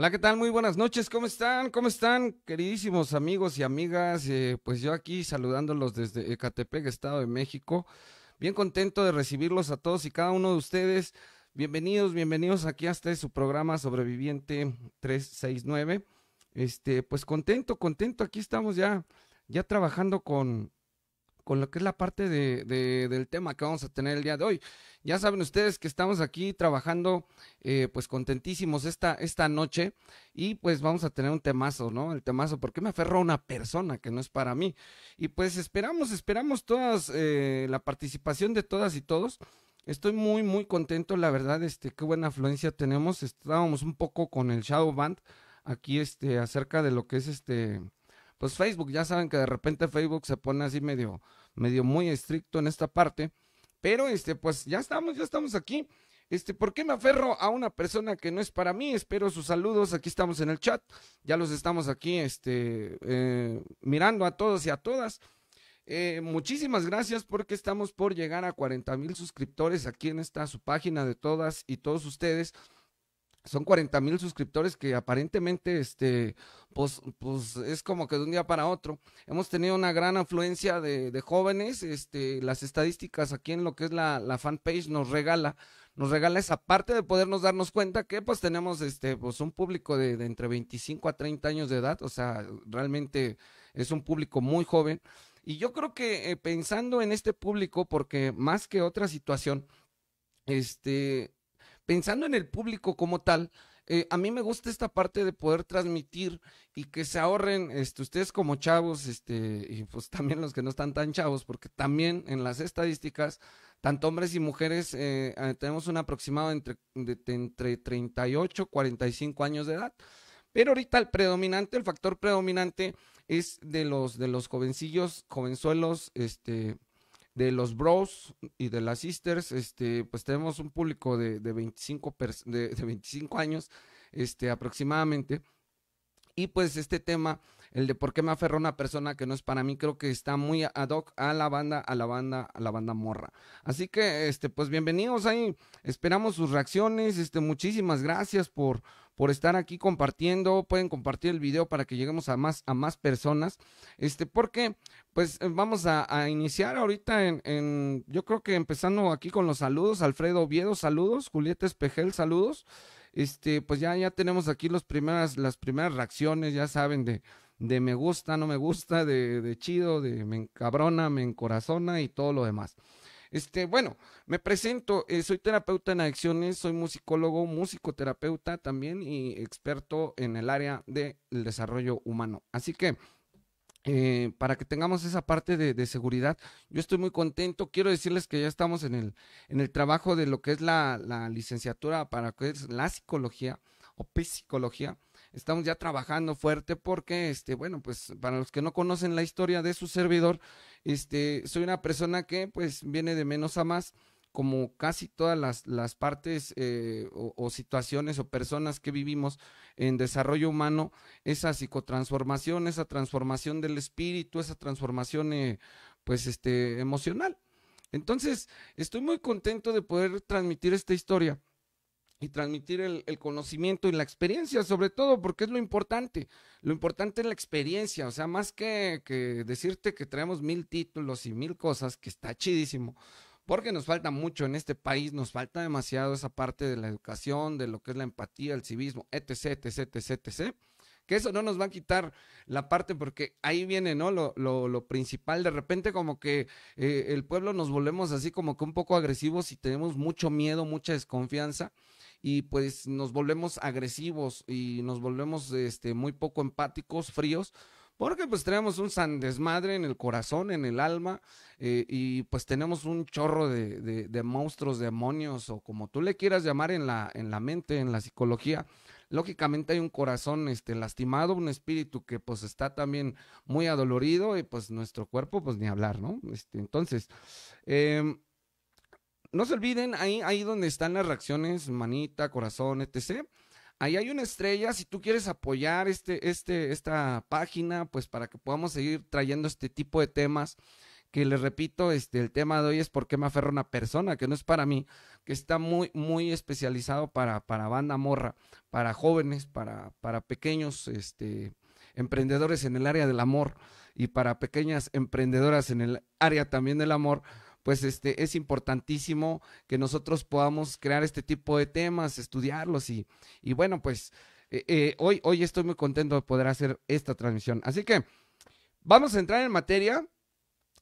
Hola, ¿qué tal? Muy buenas noches, ¿cómo están? ¿Cómo están, queridísimos amigos y amigas? Eh, pues yo aquí saludándolos desde Ecatepec, Estado de México. Bien contento de recibirlos a todos y cada uno de ustedes. Bienvenidos, bienvenidos aquí hasta este su programa Sobreviviente 369. Este, pues contento, contento, aquí estamos ya, ya trabajando con, con lo que es la parte de, del tema que vamos a tener el día de hoy. Ya saben ustedes que estamos aquí trabajando eh, pues contentísimos esta, esta noche y pues vamos a tener un temazo, ¿no? El temazo, ¿por qué me aferro a una persona que no es para mí? Y pues esperamos, esperamos todas, eh, la participación de todas y todos. Estoy muy, muy contento, la verdad, este, qué buena afluencia tenemos. Estábamos un poco con el Shadow Band aquí, este, acerca de lo que es este pues Facebook, ya saben que de repente Facebook se pone así medio, medio muy estricto en esta parte, pero este, pues ya estamos, ya estamos aquí. Este, ¿por qué me aferro a una persona que no es para mí? Espero sus saludos, aquí estamos en el chat, ya los estamos aquí, este, eh, mirando a todos y a todas. Eh, muchísimas gracias porque estamos por llegar a 40 mil suscriptores aquí en esta su página de todas y todos ustedes son 40 mil suscriptores que aparentemente, este, pues, pues es como que de un día para otro. Hemos tenido una gran afluencia de, de jóvenes, este, las estadísticas aquí en lo que es la, la fanpage nos regala, nos regala esa parte de podernos darnos cuenta que pues tenemos, este, pues un público de, entre 25 a 30 años de edad, o sea, realmente es un público muy joven. Y yo creo que eh, pensando en este público, porque más que otra situación, este, pensando en el público como tal, eh, a mí me gusta esta parte de poder transmitir y que se ahorren este, ustedes como chavos, este, y pues también los que no están tan chavos, porque también en las estadísticas, tanto hombres y mujeres, eh, eh, tenemos un aproximado entre, de, entre 38 y 45 años de edad. Pero ahorita el predominante, el factor predominante es de los, de los jovencillos, jovenzuelos, este, de los bros y de las sisters, este, pues tenemos un público de, de 25, años este, aproximadamente. Y pues este tema, el de por qué me aferró una persona que no es para mí, creo que está muy ad hoc a la banda, a la banda, a la banda morra. Así que, este, pues bienvenidos ahí. Esperamos sus reacciones. Este, muchísimas gracias por, por estar aquí compartiendo. Pueden compartir el video para que lleguemos a más, a más personas. Este, porque, pues eh, vamos a, iniciar ahorita en, en, yo creo que empezando aquí con los saludos. Alfredo Oviedo, saludos. Julieta Espejel, saludos. Este, pues ya, ya tenemos aquí los primeras, las primeras reacciones, ya saben, de, de me gusta, no me gusta, de, de chido, de me encabrona, me encorazona y todo lo demás. Este, bueno, me presento, eh, soy terapeuta en adicciones, soy musicólogo, musicoterapeuta también y experto en el área del desarrollo humano. Así que, eh, para que tengamos esa parte de, de, seguridad. Yo estoy muy contento. Quiero decirles que ya estamos en el, en el trabajo de lo que es la, la licenciatura para la psicología o psicología. Estamos ya trabajando fuerte porque, este, bueno, pues para los que no conocen la historia de su servidor, este, soy una persona que pues viene de menos a más, como casi todas las, partes eh, o, situaciones o personas que vivimos en desarrollo humano, esa psicotransformación, esa transformación del espíritu, esa transformación eh, pues este emocional. Entonces, estoy muy contento de poder transmitir esta historia y transmitir el, conocimiento y la experiencia, sobre todo, porque es lo importante. Lo importante es la experiencia, o sea, más que, que decirte que traemos mil títulos y mil cosas, que está chidísimo, porque nos falta mucho en este país, nos falta demasiado esa parte de la educación, de lo que es la empatía, el civismo, etc., etc., etc., que eso no nos va a quitar la parte porque ahí viene, ¿no? Lo, lo, principal, de repente como que eh, el pueblo nos volvemos así como que un poco agresivos y tenemos mucho miedo, mucha desconfianza y pues nos volvemos agresivos y nos volvemos este, muy poco empáticos, fríos, porque pues tenemos un san desmadre en el corazón, en el alma, eh, y pues tenemos un chorro de, monstruos, demonios, o como tú le quieras llamar en la, en la mente, en la psicología. Lógicamente hay un corazón este, lastimado, un espíritu que pues está también muy adolorido, y pues nuestro cuerpo, pues ni hablar, ¿no? Este, entonces, eh, no se olviden, ahí, ahí donde están las reacciones, manita, corazón, etc. Ahí hay una estrella, si tú quieres apoyar este, este, esta página, pues para que podamos seguir trayendo este tipo de temas, que les repito, este, el tema de hoy es por qué me aferro a una persona, que no es para mí, que está muy, muy especializado para, para banda morra, para jóvenes, para, para pequeños este, emprendedores en el área del amor y para pequeñas emprendedoras en el área también del amor pues este, es importantísimo que nosotros podamos crear este tipo de temas, estudiarlos y, y bueno, pues eh, eh, hoy, hoy estoy muy contento de poder hacer esta transmisión. Así que vamos a entrar en materia.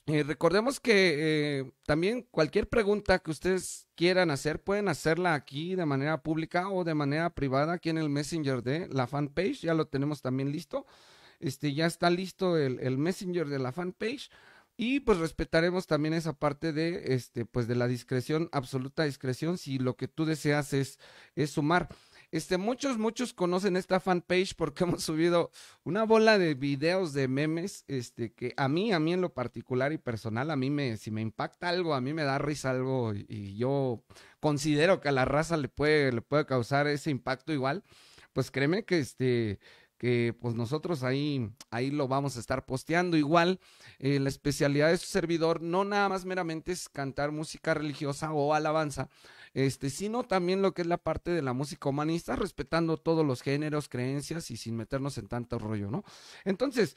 Eh, recordemos que también cualquier pregunta que ustedes quieran hacer, pueden hacerla aquí de manera pública o de manera privada, aquí en el Messenger de la fanpage. Ya lo tenemos también listo. Este, ya está listo el, el Messenger de la fanpage. Y pues respetaremos también esa parte de este pues de la discreción, absoluta discreción, si lo que tú deseas es, es sumar. Este, muchos, muchos conocen esta fanpage porque hemos subido una bola de videos de memes, este, que a mí, a mí en lo particular y personal, a mí me, si me impacta algo, a mí me da risa algo y, y yo considero que a la raza le puede, le puede causar ese impacto igual, pues créeme que este, que pues nosotros ahí, ahí lo vamos a estar posteando. Igual, eh, la especialidad de su servidor no nada más meramente es cantar música religiosa o alabanza, este, sino también lo que es la parte de la música humanista, respetando todos los géneros, creencias y sin meternos en tanto rollo, ¿no? Entonces,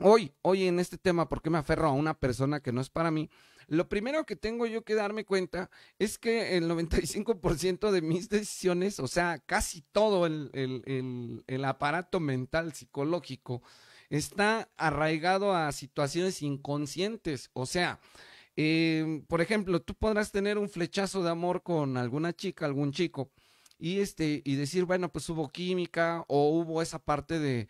hoy, hoy en este tema, ¿por qué me aferro a una persona que no es para mí? Lo primero que tengo yo que darme cuenta es que el 95% de mis decisiones, o sea, casi todo el, aparato mental psicológico, está arraigado a situaciones inconscientes. O sea, em, por ejemplo, tú podrás tener un flechazo de amor con alguna chica, algún chico, y, este, y decir, bueno, pues hubo química o hubo esa parte de,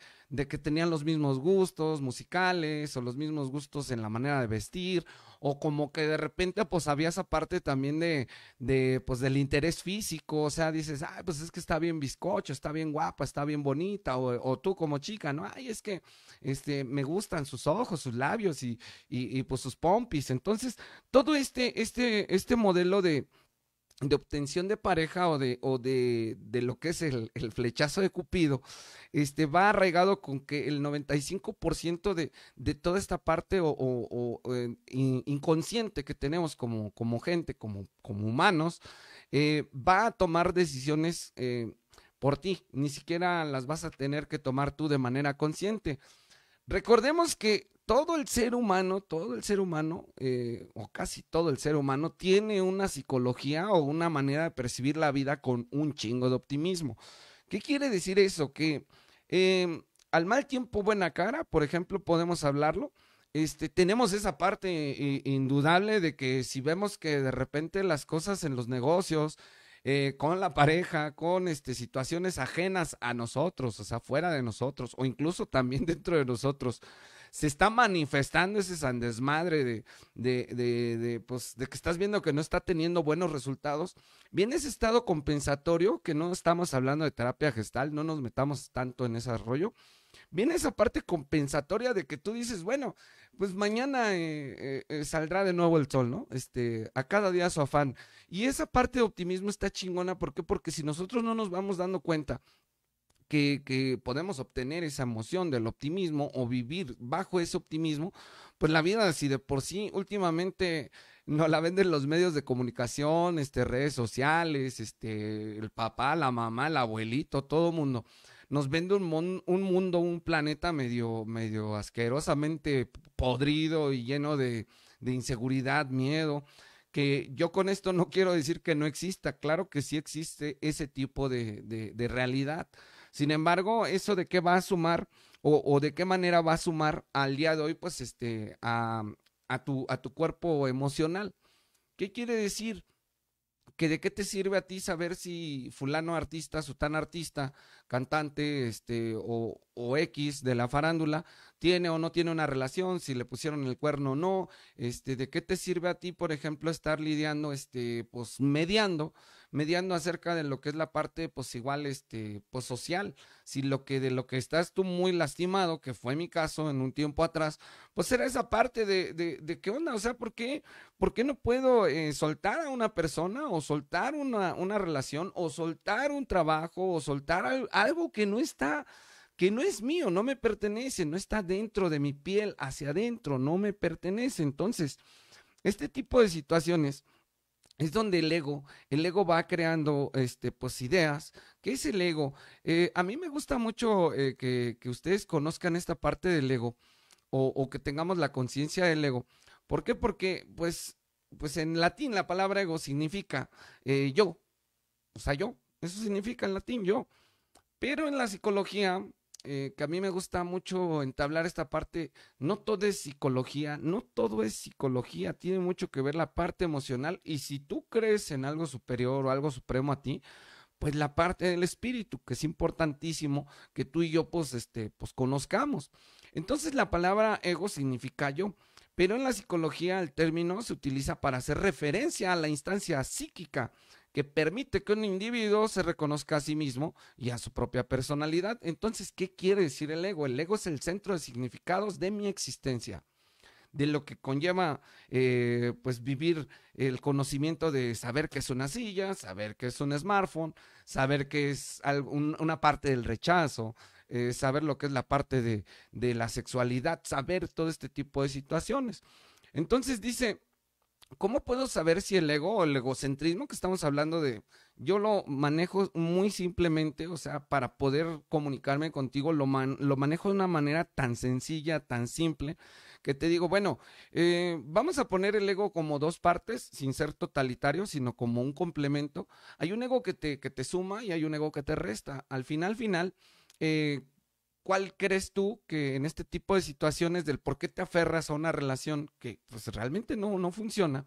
que tenían los mismos gustos musicales o los mismos gustos en la manera de vestir o como que de repente pues había esa parte también de, pues del interés físico, o sea, dices, ay, pues es que está bien bizcocho, está bien guapa, está bien bonita o, tú como chica, ¿no? Ay, es que este, me gustan sus ojos, sus labios y, y, y pues sus pompis. Entonces, todo este, este, este modelo de de obtención de pareja o de, de, lo que es el, flechazo de Cupido, este, va arraigado con que el 95% de, toda esta parte o, eh, inconsciente que tenemos como, como gente, como, como humanos, eh, va a tomar decisiones eh, por ti, ni siquiera las vas a tener que tomar tú de manera consciente. Recordemos que todo el ser humano, todo el ser humano, eh, o casi todo el ser humano, tiene una psicología o una manera de percibir la vida con un chingo de optimismo. ¿Qué quiere decir eso? Que em, al mal tiempo, buena cara, por ejemplo, podemos hablarlo. Este, tenemos esa parte eh, indudable de que si vemos que de repente las cosas en los negocios, eh, con la pareja, con este, situaciones ajenas a nosotros, o sea, fuera de nosotros, o incluso también dentro de nosotros, se está manifestando ese san desmadre de, de, de, pues, de que estás viendo que no está teniendo buenos resultados, viene ese estado compensatorio, que no estamos hablando de terapia gestal, no nos metamos tanto en ese rollo, viene esa parte compensatoria de que tú dices, bueno, pues mañana eh, eh, eh, saldrá de nuevo el sol, ¿no? Este, a cada día su afán. Y esa parte de optimismo está chingona, ¿por qué? Porque si nosotros no nos vamos dando cuenta que, podemos obtener esa emoción del optimismo o vivir bajo ese optimismo, pues la vida, si de por sí últimamente nos la venden los medios de comunicación, este, redes sociales, este, el papá, la mamá, el abuelito, todo mundo. Nos vende un, un mundo, un planeta medio, medio asquerosamente podrido y lleno de, de inseguridad, miedo que yo con esto no quiero decir que no exista, claro que sí existe ese tipo de, de, de realidad, sin embargo, eso de qué va a sumar o, de qué manera va a sumar al día de hoy, pues, este, a, tu, a tu cuerpo emocional. ¿Qué quiere decir? que de qué te sirve a ti saber si fulano artista, tan artista, cantante, este, o, o, X de la farándula, tiene o no tiene una relación, si le pusieron el cuerno o no, este, de qué te sirve a ti, por ejemplo, estar lidiando, este, pues mediando mediando acerca de lo que es la parte, pues igual, este, pues social. Si lo que de lo que estás tú muy lastimado, que fue mi caso en un tiempo atrás, pues era esa parte de, de, de qué onda, o sea, ¿por qué, por qué no puedo eh, soltar a una persona o soltar una, una relación o soltar un trabajo o soltar algo que no está que no es mío, no me pertenece, no está dentro de mi piel, hacia adentro, no me pertenece. Entonces, este tipo de situaciones es donde el ego, el ego va creando este, pues ideas. ¿Qué es el ego? Eh, a mí me gusta mucho eh, que, ustedes conozcan esta parte del ego o, que tengamos la conciencia del ego. ¿Por qué? Porque, pues, pues en latín la palabra ego significa eh, yo. O sea, yo. Eso significa en latín yo. Pero en la psicología eh, que a mí me gusta mucho entablar esta parte, no todo es psicología, no todo es psicología, tiene mucho que ver la parte emocional y si tú crees en algo superior o algo supremo a ti, pues la parte del espíritu, que es importantísimo que tú y yo pues este pues conozcamos. Entonces la palabra ego significa yo, pero en la psicología el término se utiliza para hacer referencia a la instancia psíquica que permite que un individuo se reconozca a sí mismo y a su propia personalidad. Entonces, ¿qué quiere decir el ego? El ego es el centro de significados de mi existencia de lo que conlleva eh, pues vivir el conocimiento de saber que es una silla, saber que es un smartphone, saber que es una parte del rechazo, eh, saber lo que es la parte de, de la sexualidad, saber todo este tipo de situaciones. Entonces dice, ¿cómo puedo saber si el ego o el egocentrismo que estamos hablando de, yo lo manejo muy simplemente, o sea, para poder comunicarme contigo, lo, manejo de una manera tan sencilla, tan simple, que te digo, bueno, eh, vamos a poner el ego como dos partes, sin ser totalitario, sino como un complemento. Hay un ego que te, que te suma y hay un ego que te resta. Al final, final, eh, ¿cuál crees tú que en este tipo de situaciones del por qué te aferras a una relación que pues realmente no, no funciona?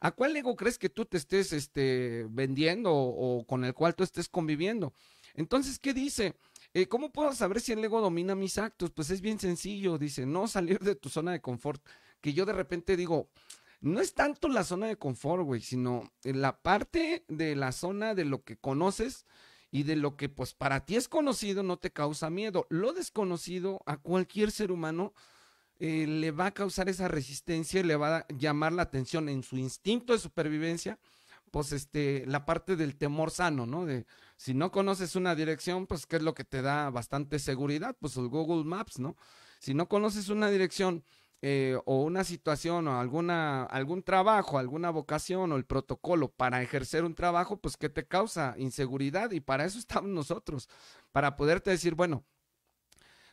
¿A cuál ego crees que tú te estés este, vendiendo o, con el cual tú estés conviviendo? Entonces, ¿qué dice? Eh, ¿Cómo puedo saber si el ego domina mis actos? Pues es bien sencillo, dice, no salir de tu zona de confort. Que yo de repente digo, no es tanto la zona de confort, güey, sino eh, la parte de la zona de lo que conoces y de lo que pues para ti es conocido no te causa miedo. Lo desconocido a cualquier ser humano eh, le va a causar esa resistencia y le va a llamar la atención en su instinto de supervivencia, pues este, la parte del temor sano, ¿no? De si no conoces una dirección, pues qué es lo que te da bastante seguridad, pues el Google Maps, ¿no? Si no conoces una dirección eh, o una situación o alguna, algún trabajo, alguna vocación o el protocolo para ejercer un trabajo, pues que te causa inseguridad y para eso estamos nosotros, para poderte decir, bueno,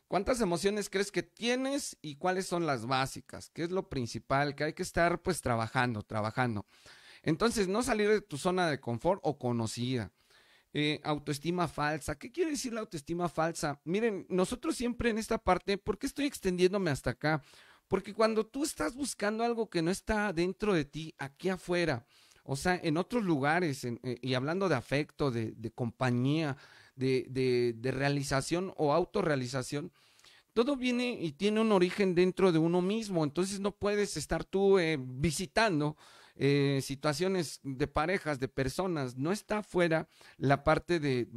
¿cuántas emociones crees que tienes y cuáles son las básicas? ¿Qué es lo principal que hay que estar pues trabajando, trabajando? Entonces, no salir de tu zona de confort o conocida. Eh, autoestima falsa. ¿Qué quiere decir la autoestima falsa? Miren, nosotros siempre en esta parte, ¿por qué estoy extendiéndome hasta acá? Porque cuando tú estás buscando algo que no está dentro de ti, aquí afuera, o sea, en otros lugares, eh, y hablando de afecto, de, compañía, de, realización o autorrealización, todo viene y tiene un origen dentro de uno mismo. Entonces no puedes estar tú eh, visitando eh, situaciones de parejas, de personas. No está afuera la parte de,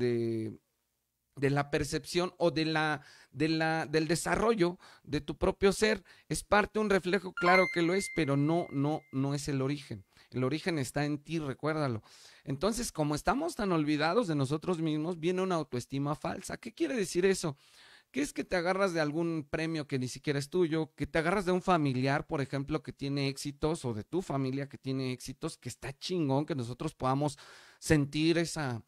de la percepción o de la, de la, del desarrollo de tu propio ser. Es parte, un reflejo, claro que lo es, pero no, no, no es el origen. El origen está en ti, recuérdalo. Entonces, como estamos tan olvidados de nosotros mismos, viene una autoestima falsa. ¿Qué quiere decir eso? qué es que te agarras de algún premio que ni siquiera es tuyo, que te agarras de un familiar, por ejemplo, que tiene éxitos o de tu familia que tiene éxitos, que está chingón que nosotros podamos sentir esa,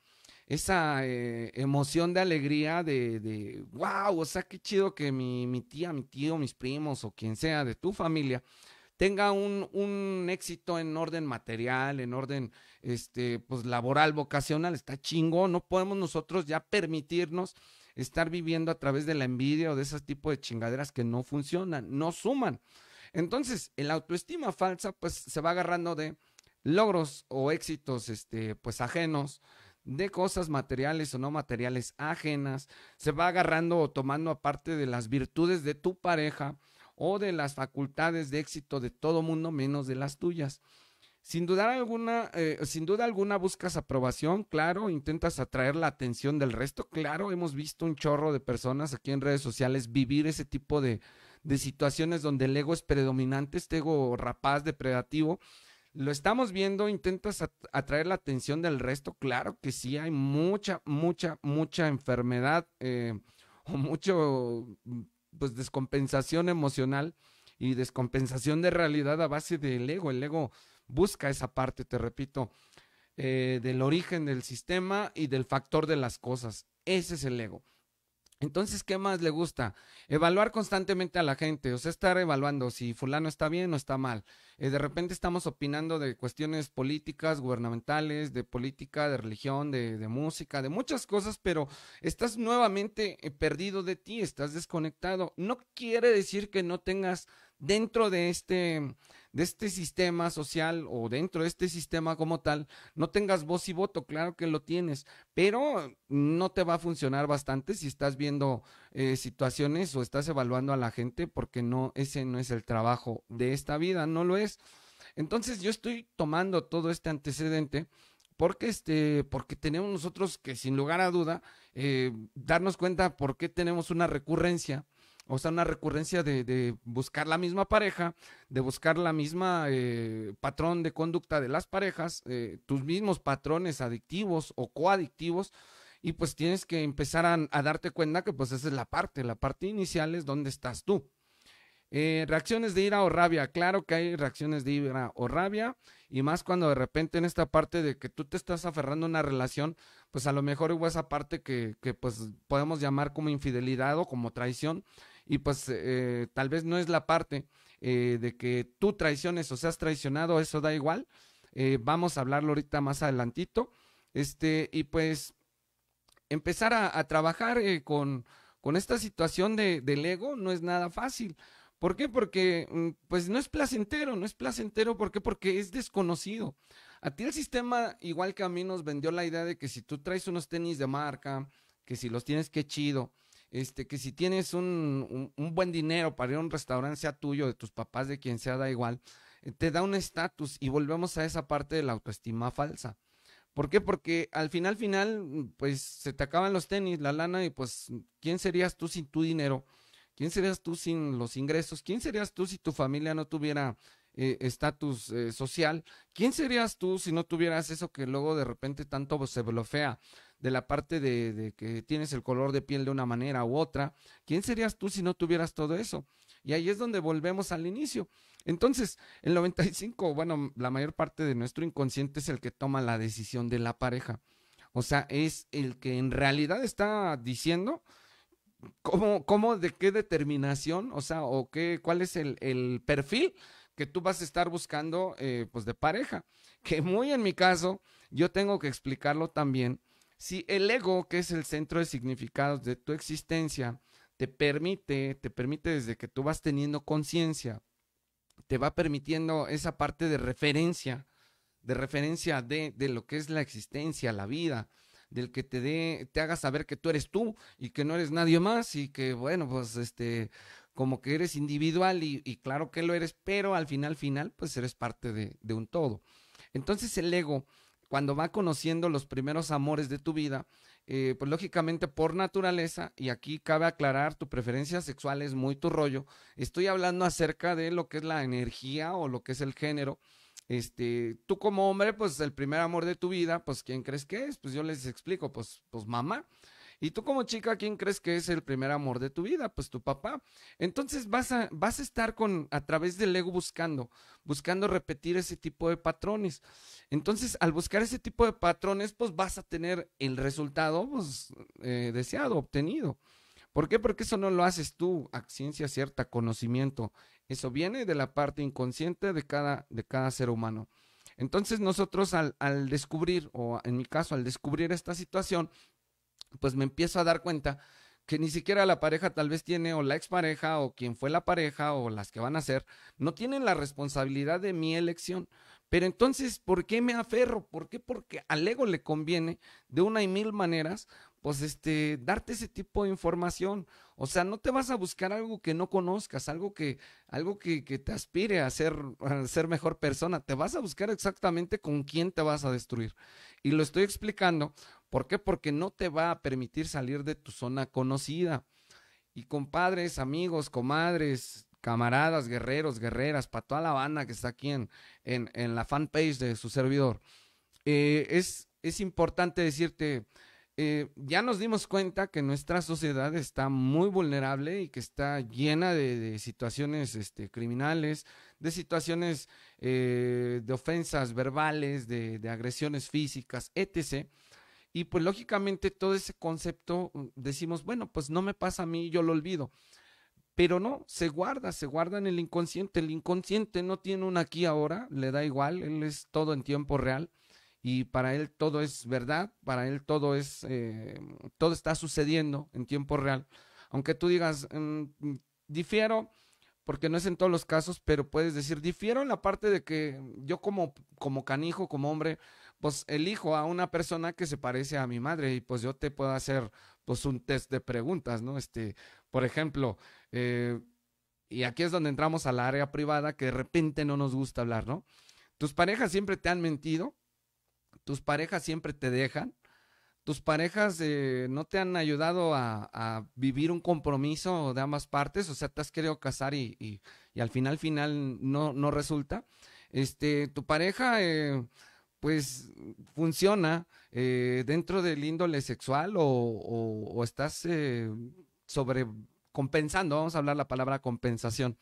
esa eh, emoción de alegría de, de, wow, o sea, qué chido que mi, mi, tía, mi tío, mis primos o quien sea de tu familia tenga un, un éxito en orden material, en orden este, pues, laboral, vocacional, está chingo, no podemos nosotros ya permitirnos estar viviendo a través de la envidia o de ese tipo de chingaderas que no funcionan, no suman. Entonces, el autoestima falsa pues se va agarrando de logros o éxitos este pues ajenos, de cosas materiales o no materiales ajenas, se va agarrando o tomando aparte de las virtudes de tu pareja o de las facultades de éxito de todo mundo menos de las tuyas. Sin duda alguna, eh, sin duda alguna buscas aprobación, claro, intentas atraer la atención del resto, claro, hemos visto un chorro de personas aquí en redes sociales vivir ese tipo de, de situaciones donde el ego es predominante, este ego rapaz, depredativo, lo estamos viendo, intentas atraer la atención del resto, claro que sí, hay mucha, mucha, mucha enfermedad eh, o mucho, pues, descompensación emocional y descompensación de realidad a base del ego. El ego busca esa parte, te repito, eh, del origen del sistema y del factor de las cosas. Ese es el ego. Entonces, ¿qué más le gusta? Evaluar constantemente a la gente, o sea, estar evaluando si fulano está bien o está mal. Eh, de repente estamos opinando de cuestiones políticas, gubernamentales, de política, de religión, de música, de muchas cosas, pero estás nuevamente eh, perdido de ti, estás desconectado. No quiere decir que no tengas dentro de este, de este sistema social o dentro de este sistema como tal, no tengas voz y voto, claro que lo tienes, pero no te va a funcionar bastante si estás viendo eh, situaciones o estás evaluando a la gente porque no, ese no es el trabajo de esta vida, no lo es. Entonces yo estoy tomando todo este antecedente porque este porque tenemos nosotros que sin lugar a duda eh, darnos cuenta por qué tenemos una recurrencia o sea, una recurrencia de, buscar la misma pareja, de buscar la misma eh, patrón de conducta de las parejas, eh, tus mismos patrones adictivos o coadictivos, y pues tienes que empezar a, darte cuenta que pues esa es la parte, la parte inicial es donde estás tú. Eh, reacciones de ira o rabia. Claro que hay reacciones de ira o rabia. Y más cuando de repente en esta parte de que tú te estás aferrando a una relación, pues a lo mejor hubo esa parte que, que pues podemos llamar como infidelidad o como traición, y pues eh, tal vez no es la parte eh, de que tú traiciones o seas traicionado, eso da igual. Eh, vamos a hablarlo ahorita más adelantito. Este, y pues empezar a, trabajar eh, con, con, esta situación de, del ego no es nada fácil. ¿Por qué? Porque mm, pues no es placentero, no es placentero. ¿Por qué? Porque es desconocido. A ti el sistema, igual que a mí, nos vendió la idea de que si tú traes unos tenis de marca, que si los tienes, qué chido este, que si tienes un, un, buen dinero para ir a un restaurante, sea tuyo, de tus papás, de quien sea, da igual, eh, te da un estatus y volvemos a esa parte de la autoestima falsa. ¿Por qué? Porque al final, final, pues se te acaban los tenis, la lana y pues, ¿quién serías tú sin tu dinero? ¿Quién serías tú sin los ingresos? ¿Quién serías tú si tu familia no tuviera eh, estatus eh, social? ¿Quién serías tú si no tuvieras eso que luego de repente tanto se blofea? de la parte de, que tienes el color de piel de una manera u otra. ¿Quién serías tú si no tuvieras todo eso? Y ahí es donde volvemos al inicio. Entonces, el 95, bueno, la mayor parte de nuestro inconsciente es el que toma la decisión de la pareja. O sea, es el que en realidad está diciendo cómo, cómo de qué determinación, o sea, o qué, cuál es el, el perfil que tú vas a estar buscando, eh, pues, de pareja. Que muy en mi caso, yo tengo que explicarlo también si el ego, que es el centro de significados de tu existencia, te permite, te permite desde que tú vas teniendo conciencia, te va permitiendo esa parte de referencia, de referencia de, lo que es la existencia, la vida, del que te dé, te haga saber que tú eres tú y que no eres nadie más y que bueno, pues este, como que eres individual y, claro que lo eres, pero al final, final, pues eres parte de, de un todo. Entonces el ego cuando va conociendo los primeros amores de tu vida, eh, pues lógicamente por naturaleza, y aquí cabe aclarar, tu preferencia sexual es muy tu rollo, estoy hablando acerca de lo que es la energía o lo que es el género, este, tú como hombre, pues el primer amor de tu vida, pues ¿quién crees que es? Pues yo les explico, pues, pues mamá. Y tú como chica, ¿quién crees que es el primer amor de tu vida? Pues tu papá. Entonces vas a, vas a estar con, a través del ego buscando, buscando repetir ese tipo de patrones. Entonces, al buscar ese tipo de patrones, pues vas a tener el resultado pues, eh, deseado, obtenido. ¿Por qué? Porque eso no lo haces tú a ciencia cierta, conocimiento. Eso viene de la parte inconsciente de cada, de cada ser humano. Entonces nosotros al, al, descubrir, o en mi caso al descubrir esta situación, pues me empiezo a dar cuenta que ni siquiera la pareja tal vez tiene o la expareja o quien fue la pareja o las que van a ser, no tienen la responsabilidad de mi elección. Pero entonces, ¿por qué me aferro? ¿Por qué? Porque al ego le conviene de una y mil maneras, pues, este, darte ese tipo de información. O sea, no te vas a buscar algo que no conozcas, algo que, algo que, te aspire a ser, a ser mejor persona. Te vas a buscar exactamente con quién te vas a destruir. Y lo estoy explicando. ¿Por qué? Porque no te va a permitir salir de tu zona conocida. Y compadres, amigos, comadres, camaradas, guerreros, guerreras, para toda la banda que está aquí en, en, en la fanpage de su servidor. Eh, es, es importante decirte, eh, ya nos dimos cuenta que nuestra sociedad está muy vulnerable y que está llena de, de situaciones este, criminales, de situaciones eh, de ofensas verbales, de, de agresiones físicas, etc. Y pues lógicamente todo ese concepto mm, decimos, bueno, pues no me pasa a mí, yo lo olvido. Pero no, se guarda, se guarda en el inconsciente. El inconsciente no tiene un aquí ahora, le da igual, él es todo en tiempo real y para él todo es verdad, para él todo es, eh, todo está sucediendo en tiempo real. Aunque tú digas, mm, mm, difiero, porque no es en todos los casos, pero puedes decir, difiero en la parte de que yo como, como canijo, como hombre, pues elijo a una persona que se parece a mi madre y pues yo te puedo hacer pues un test de preguntas, ¿no? Este, por ejemplo, eh, y aquí es donde entramos a la área privada que de repente no nos gusta hablar, ¿no? Tus parejas siempre te han mentido, tus parejas siempre te dejan, tus parejas eh, no te han ayudado a, vivir un compromiso de ambas partes, o sea, te has querido casar y, al final, final no, no resulta. Este, tu pareja, eh, pues, funciona dentro del índole sexual o, o estás sobre compensando, vamos a hablar la palabra compensación.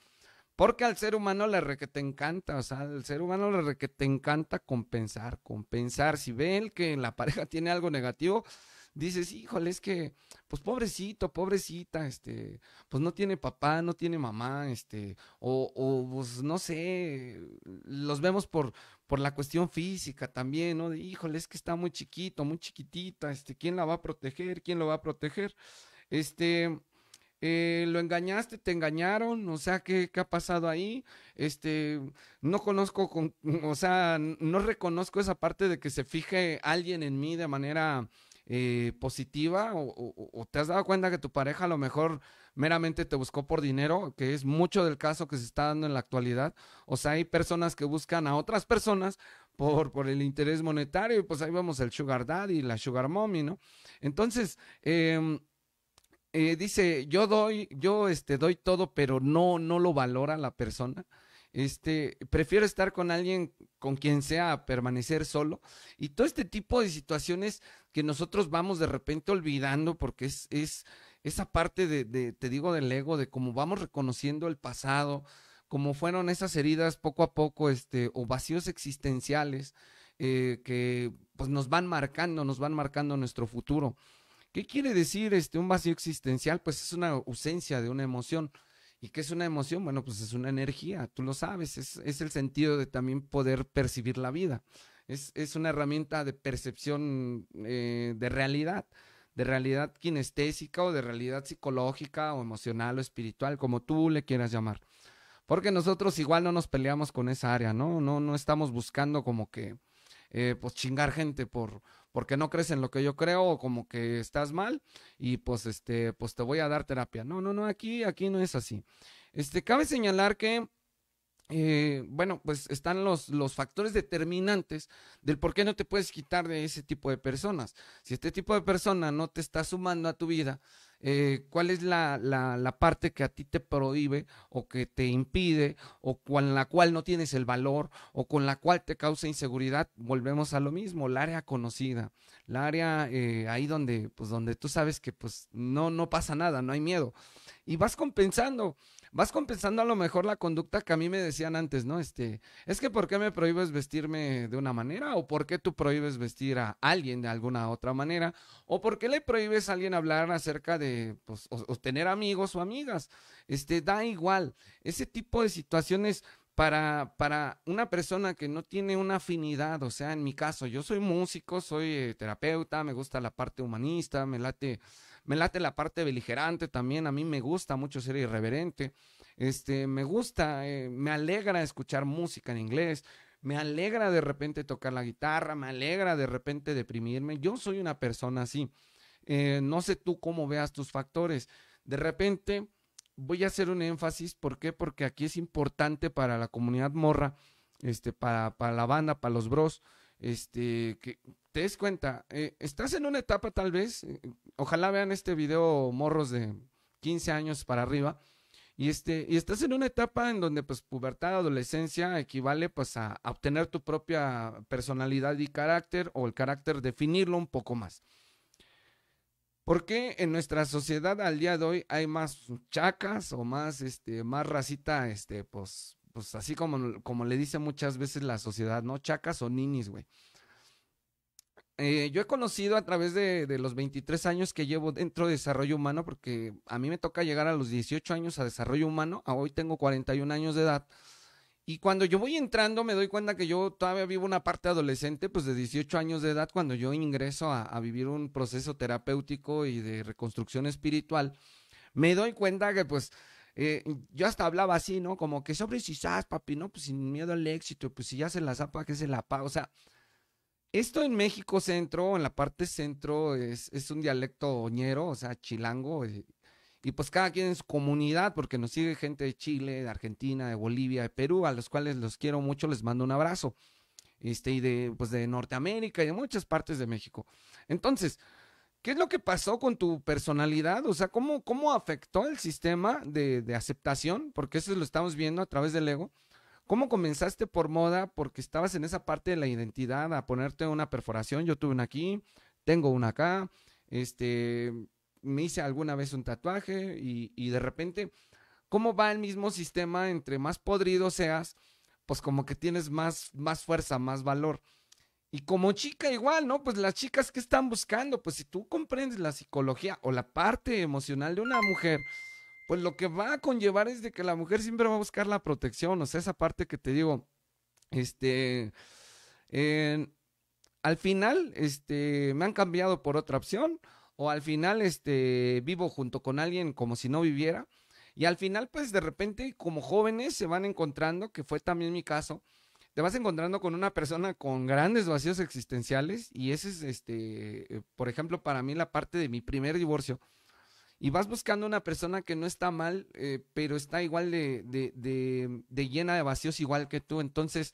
Porque al ser humano le requete que te encanta, o sea, al ser humano le re que te encanta compensar, compensar. Si ve el que la pareja tiene algo negativo, dices, híjole, es que, pues pobrecito, pobrecita, este, pues no tiene papá, no tiene mamá, este, o, o pues no sé, los vemos por, por la cuestión física también, ¿no? híjole, es que está muy chiquito, muy chiquitita, este, ¿quién la va a proteger? ¿Quién lo va a proteger? Este, eh, lo engañaste, te engañaron, o sea, ¿qué, ha pasado ahí? Este, no conozco, o sea, no reconozco esa parte de que se fije alguien en mí de manera eh, positiva o, te has dado cuenta que tu pareja a lo mejor meramente te buscó por dinero, que es mucho del caso que se está dando en la actualidad. O sea, hay personas que buscan a otras personas por, por el interés monetario y pues ahí vamos el sugar daddy y la sugar mommy, ¿no? Entonces, eh, eh, dice, yo doy, yo este, doy todo, pero no, no lo valora la persona. Este, prefiero estar con alguien con quien sea permanecer solo. Y todo este tipo de situaciones que nosotros vamos de repente olvidando porque es, es esa parte de, de te digo, del ego, de cómo vamos reconociendo el pasado, cómo fueron esas heridas poco a poco, este, o vacíos existenciales eh, que pues nos van marcando, nos van marcando nuestro futuro. ¿Qué quiere decir este, un vacío existencial? Pues es una ausencia de una emoción. ¿Y qué es una emoción? Bueno, pues es una energía, tú lo sabes, es, el sentido de también poder percibir la vida. Es, es una herramienta de percepción eh, de realidad, de realidad kinestésica o de realidad psicológica o emocional o espiritual, como tú le quieras llamar. Porque nosotros igual no nos peleamos con esa área, ¿no? No, no estamos buscando como que eh, pues chingar gente por porque no crees en lo que yo creo o como que estás mal y pues este pues te voy a dar terapia. No, no, no, aquí aquí no es así. Este cabe señalar que eh, bueno, pues están los, los, factores determinantes del por qué no te puedes quitar de ese tipo de personas. Si este tipo de persona no te está sumando a tu vida, eh, cuál es la, la, parte que a ti te prohíbe o que te impide o con la cual no tienes el valor o con la cual te causa inseguridad, volvemos a lo mismo, la área conocida, la área eh, ahí donde, pues, donde tú sabes que pues, no, no pasa nada, no hay miedo y vas compensando. Vas compensando a lo mejor la conducta que a mí me decían antes, ¿no? Este, es que ¿por qué me prohíbes vestirme de una manera? ¿O por qué tú prohíbes vestir a alguien de alguna otra manera? ¿O por qué le prohíbes a alguien hablar acerca de, pues, o, tener amigos o amigas? Este, da igual. Ese tipo de situaciones para, para, una persona que no tiene una afinidad, o sea, en mi caso, yo soy músico, soy eh, terapeuta, me gusta la parte humanista, me late me late la parte beligerante también, a mí me gusta mucho ser irreverente. Este, me gusta, eh, me alegra escuchar música en inglés, me alegra de repente tocar la guitarra, me alegra de repente deprimirme. Yo soy una persona así. Eh, no sé tú cómo veas tus factores. De repente voy a hacer un énfasis, ¿por qué? Porque aquí es importante para la comunidad morra, este, para, la banda, para los bros, este, que te des cuenta, eh, estás en una etapa tal vez, ojalá vean este video morros de 15 años para arriba. Y, este, y estás en una etapa en donde pues pubertad, adolescencia equivale pues a, obtener tu propia personalidad y carácter o el carácter definirlo un poco más. ¿Por qué en nuestra sociedad al día de hoy hay más chacas o más, este, más racita, este, pues, pues así como, como le dice muchas veces la sociedad, ¿no? Chacas o ninis, güey. Eh, yo he conocido a través de, de, los 23 años que llevo dentro de desarrollo humano, porque a mí me toca llegar a los 18 años a desarrollo humano, a hoy tengo 41 años de edad, y cuando yo voy entrando me doy cuenta que yo todavía vivo una parte adolescente, pues de 18 años de edad, cuando yo ingreso a, vivir un proceso terapéutico y de reconstrucción espiritual, me doy cuenta que pues... Eh, yo hasta hablaba así, ¿no? Como que sobre si papi, ¿no? Pues sin miedo al éxito, pues si ya se la zapa, que se la paga. O sea, esto en México centro, en la parte centro, es, es un dialecto oñero, o sea, chilango. Eh, y, pues cada quien en su comunidad, porque nos sigue gente de Chile, de Argentina, de Bolivia, de Perú, a los cuales los quiero mucho, les mando un abrazo. Este, y de, pues de Norteamérica y de muchas partes de México. Entonces, ¿qué es lo que pasó con tu personalidad? O sea, ¿cómo, cómo afectó el sistema de, de aceptación? Porque eso lo estamos viendo a través del ego ¿Cómo comenzaste por moda? Porque estabas en esa parte de la identidad a ponerte una perforación. Yo tuve una aquí, tengo una acá. Este, me hice alguna vez un tatuaje y, de repente, ¿cómo va el mismo sistema? Entre más podrido seas, pues como que tienes más, más fuerza, más valor. Y como chica igual, ¿no? Pues las chicas que están buscando, pues si tú comprendes la psicología o la parte emocional de una mujer, pues lo que va a conllevar es de que la mujer siempre va a buscar la protección, o sea, esa parte que te digo, este, al final, este, me han cambiado por otra opción, o al final, este, vivo junto con alguien como si no viviera, y al final, pues de repente, como jóvenes, se van encontrando, que fue también mi caso, te vas encontrando con una persona con grandes vacíos existenciales, y ese es, este, por ejemplo, para mí la parte de mi primer divorcio y vas buscando una persona que no está mal, eh, pero está igual de, de, llena de vacíos igual que tú. Entonces,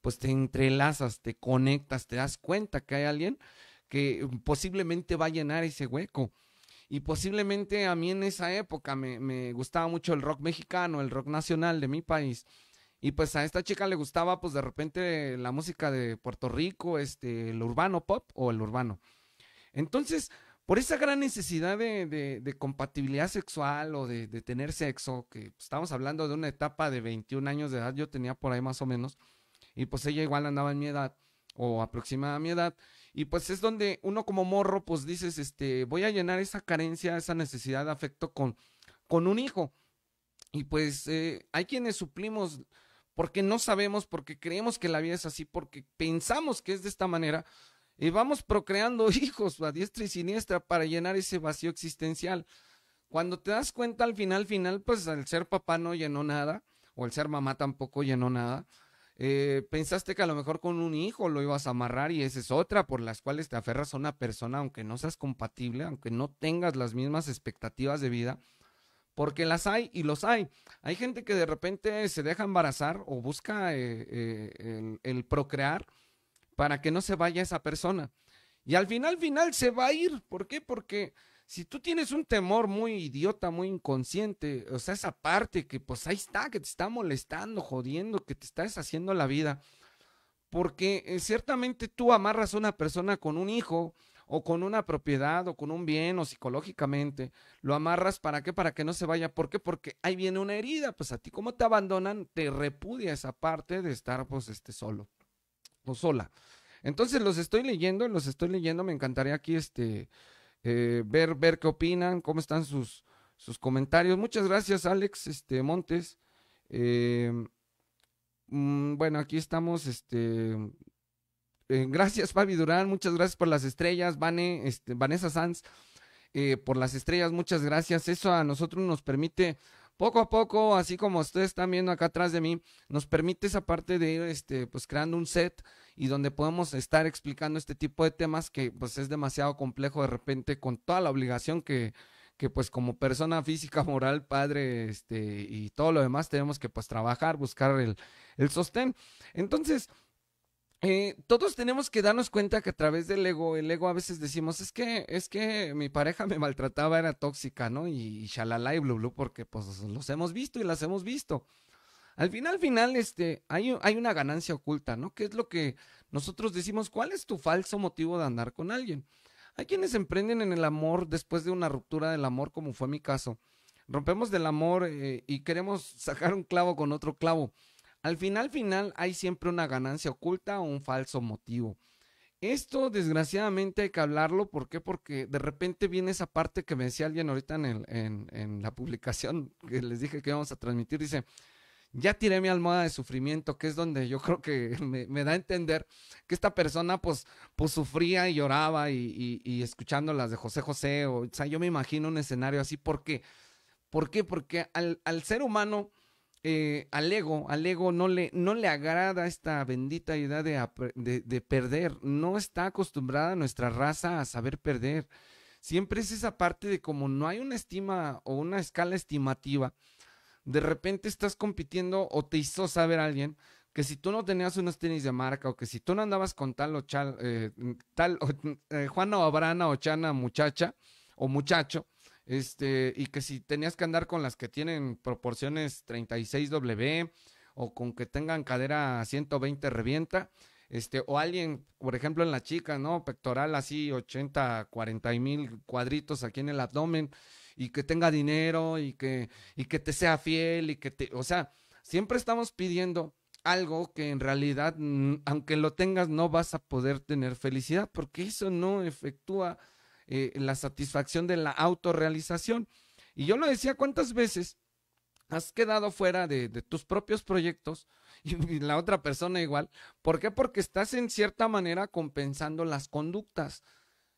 pues te entrelazas, te conectas, te das cuenta que hay alguien que posiblemente va a llenar ese hueco. Y posiblemente a mí en esa época me, gustaba mucho el rock mexicano, el rock nacional de mi país. Y pues a esta chica le gustaba pues de repente la música de Puerto Rico, este, el urbano pop o el urbano. Entonces, por esa gran necesidad de, de, compatibilidad sexual o de, de, tener sexo, que estamos hablando de una etapa de 21 años de edad, yo tenía por ahí más o menos, y pues ella igual andaba en mi edad o aproximada a mi edad, y pues es donde uno como morro, pues dices, este, voy a llenar esa carencia, esa necesidad de afecto con, con un hijo. Y pues eh, hay quienes suplimos porque no sabemos, porque creemos que la vida es así, porque pensamos que es de esta manera, y vamos procreando hijos a diestra y siniestra para llenar ese vacío existencial. Cuando te das cuenta al final, final, pues el ser papá no llenó nada, o el ser mamá tampoco llenó nada. Eh, pensaste que a lo mejor con un hijo lo ibas a amarrar y esa es otra por las cuales te aferras a una persona aunque no seas compatible, aunque no tengas las mismas expectativas de vida, porque las hay y los hay. Hay gente que de repente se deja embarazar o busca eh, eh, el procrear para que no se vaya esa persona. Y al final, final se va a ir. ¿Por qué? Porque si tú tienes un temor muy idiota, muy inconsciente, o sea, esa parte que pues ahí está, que te está molestando, jodiendo, que te está deshaciendo la vida, porque eh, ciertamente tú amarras a una persona con un hijo o con una propiedad o con un bien o psicológicamente, lo amarras para qué, para que no se vaya, ¿por qué? Porque ahí viene una herida, pues a ti como te abandonan, te repudia esa parte de estar pues este solo sola. Entonces los estoy leyendo, los estoy leyendo, me encantaría aquí este, eh, ver, ver qué opinan, cómo están sus, sus comentarios. Muchas gracias Alex este, Montes. Eh, mm, bueno, aquí estamos, este, eh, gracias Fabi Durán, muchas gracias por las estrellas, este, Vanessa Sanz, por las estrellas, muchas gracias. Eso a nosotros nos permite poco a poco, así como ustedes están viendo acá atrás de mí, nos permite esa parte de ir este, pues, creando un set y donde podemos estar explicando este tipo de temas que pues es demasiado complejo de repente con toda la obligación que, que pues como persona física, moral, padre, este, y todo lo demás tenemos que pues trabajar, buscar el, el sostén. Entonces, eh, todos tenemos que darnos cuenta que a través del ego, el ego a veces decimos, es que, es que mi pareja me maltrataba, era tóxica, ¿no? Y, shalala y blu blu, porque pues los hemos visto y las hemos visto. Al final, final, este, hay, hay una ganancia oculta, ¿no? qué es lo que nosotros decimos, ¿cuál es tu falso motivo de andar con alguien? Hay quienes emprenden en el amor después de una ruptura del amor, como fue mi caso. Rompemos del amor eh, y queremos sacar un clavo con otro clavo al final final hay siempre una ganancia oculta o un falso motivo. Esto desgraciadamente hay que hablarlo, ¿por qué? Porque de repente viene esa parte que me decía alguien ahorita en, en, la publicación que les dije que íbamos a transmitir, dice, ya tiré mi almohada de sufrimiento, que es donde yo creo que me, da a entender que esta persona pues, pues sufría y lloraba y, y, escuchando las de José José, o, sea, yo me imagino un escenario así, ¿por qué? ¿Por qué? Porque al ser humano eh, al ego, no le, no le agrada esta bendita idea de, de, perder. No está acostumbrada nuestra raza a saber perder. Siempre es esa parte de como no hay una estima o una escala estimativa. De repente estás compitiendo o te hizo saber alguien que si tú no tenías unos tenis de marca o que si tú no andabas con tal o eh, tal eh, Juana o o Chana muchacha o muchacho, este, y que si tenías que andar con las que tienen proporciones 36W o con que tengan cadera 120 revienta, este, o alguien, por ejemplo, en la chica, ¿no? Pectoral así, 80, 40 mil cuadritos aquí en el abdomen, y que tenga dinero, y que, y que te sea fiel, y que te, o sea, siempre estamos pidiendo algo que en realidad, mm, aunque lo tengas, no vas a poder tener felicidad, porque eso no efectúa eh, la satisfacción de la autorrealización. Y yo lo decía cuántas veces has quedado fuera de, tus propios proyectos y la otra persona igual. ¿Por qué? Porque estás en cierta manera compensando las conductas.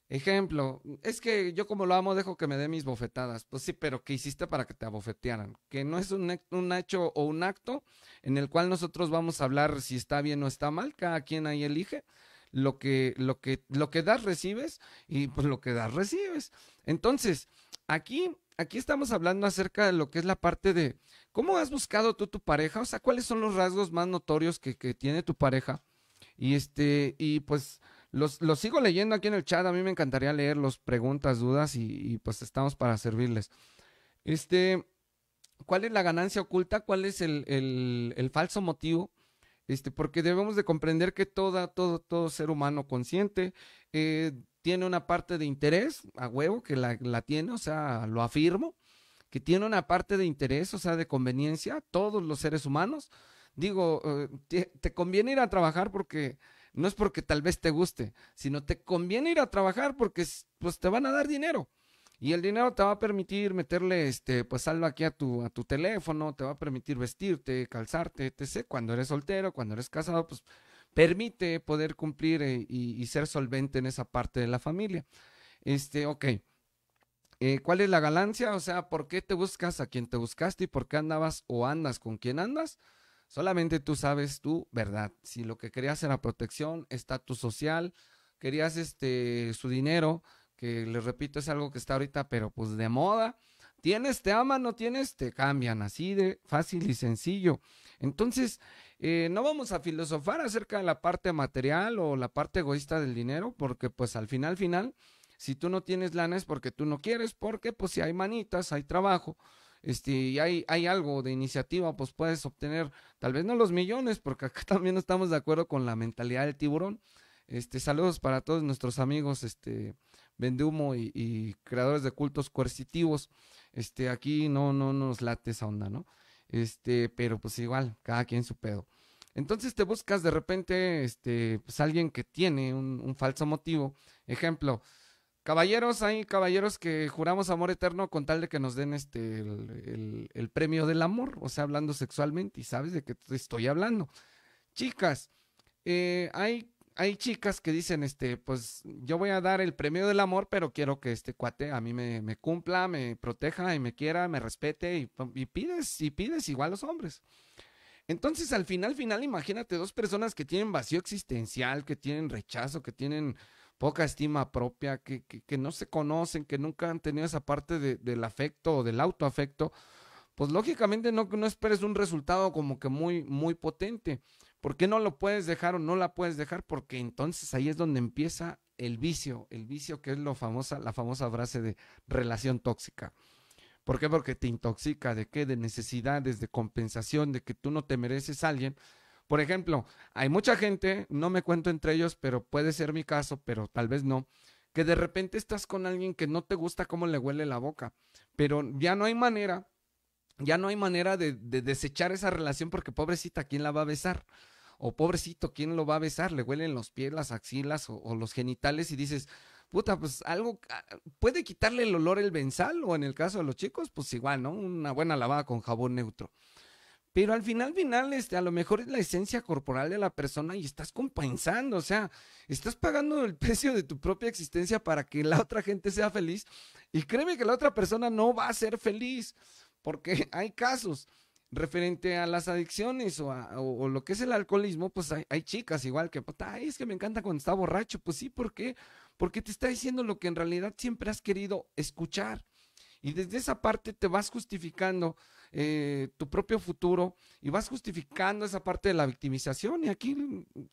Ejemplo, es que yo como lo amo dejo que me dé mis bofetadas. Pues sí, pero ¿qué hiciste para que te abofetearan? Que no es un, un, hecho o un acto en el cual nosotros vamos a hablar si está bien o está mal, cada quien ahí elige lo que, lo que, lo que das, recibes, y pues lo que das, recibes. Entonces, aquí, aquí estamos hablando acerca de lo que es la parte de cómo has buscado tú tu pareja, o sea, cuáles son los rasgos más notorios que, tiene tu pareja. Y este, y pues los, sigo leyendo aquí en el chat. A mí me encantaría leer los preguntas, dudas y, pues estamos para servirles. Este, ¿cuál es la ganancia oculta? ¿Cuál es el, el falso motivo? Este, porque debemos de comprender que toda, todo, todo ser humano consciente eh, tiene una parte de interés, a huevo, que la, tiene, o sea, lo afirmo, que tiene una parte de interés, o sea, de conveniencia, todos los seres humanos. Digo, eh, te, te conviene ir a trabajar porque no es porque tal vez te guste, sino te conviene ir a trabajar porque pues te van a dar dinero. Y el dinero te va a permitir meterle este, pues algo aquí a tu, a tu teléfono, te va a permitir vestirte, calzarte, etc. Cuando eres soltero, cuando eres casado, pues permite poder cumplir eh, y, ser solvente en esa parte de la familia. Este, ok. Eh, ¿Cuál es la galancia? O sea, ¿por qué te buscas a quien te buscaste y por qué andabas o andas con quien andas? Solamente tú sabes tú, verdad. Si lo que querías era protección, estatus social, querías este, su dinero, que les repito es algo que está ahorita, pero pues de moda. Tienes, te aman, no tienes, te cambian, así de fácil y sencillo. Entonces, eh, no vamos a filosofar acerca de la parte material o la parte egoísta del dinero, porque pues al final, final, si tú no tienes lana es porque tú no quieres, porque pues si hay manitas, hay trabajo, este, y hay, hay algo de iniciativa, pues puedes obtener, tal vez no los millones, porque acá también estamos de acuerdo con la mentalidad del tiburón. Este, saludos para todos nuestros amigos, este, Vendumo y, y creadores de cultos coercitivos. Este, aquí no, no, nos late esa onda, ¿no? Este, pero pues igual, cada quien su pedo. Entonces te buscas de repente, este, pues alguien que tiene un, falso motivo. Ejemplo, caballeros, hay caballeros que juramos amor eterno con tal de que nos den este, el, el, premio del amor, o sea, hablando sexualmente y sabes de qué te estoy hablando. Chicas, eh, hay hay chicas que dicen, este, pues yo voy a dar el premio del amor, pero quiero que este cuate a mí me, cumpla, me proteja y me quiera, me respete y, pides, y pides igual a los hombres. Entonces, al final, final, imagínate dos personas que tienen vacío existencial, que tienen rechazo, que tienen poca estima propia, que, no se conocen, que nunca han tenido esa parte del afecto o del autoafecto, pues lógicamente no, no esperes un resultado como que muy, muy potente. ¿Por qué no lo puedes dejar o no la puedes dejar? Porque entonces ahí es donde empieza el vicio, el vicio que es lo famosa, la famosa frase de relación tóxica. ¿Por qué? Porque te intoxica de qué, de necesidades, de compensación, de que tú no te mereces a alguien. Por ejemplo, hay mucha gente, no me cuento entre ellos, pero puede ser mi caso, pero tal vez no, que de repente estás con alguien que no te gusta cómo le huele la boca, pero ya no hay manera, ya no hay manera de desechar esa relación porque pobrecita, ¿quién la va a besar? o pobrecito, ¿quién lo va a besar? Le huelen los pies, las axilas o, los genitales y dices, puta, pues algo ah, puede quitarle el olor el benzal o en el caso de los chicos, pues igual, ¿no? Una buena lavada con jabón neutro. Pero al final, final, este, a lo mejor es la esencia corporal de la persona y estás compensando, o sea, estás pagando el precio de tu propia existencia para que la otra gente sea feliz. Y créeme que la otra persona no va a ser feliz, porque hay casos referente a las adicciones o, a, o, lo que es el alcoholismo, pues hay, hay chicas igual que, Ay, es que me encanta cuando está borracho, pues sí, ¿por qué? Porque te está diciendo lo que en realidad siempre has querido escuchar. Y desde esa parte te vas justificando eh, tu propio futuro y vas justificando esa parte de la victimización. Y aquí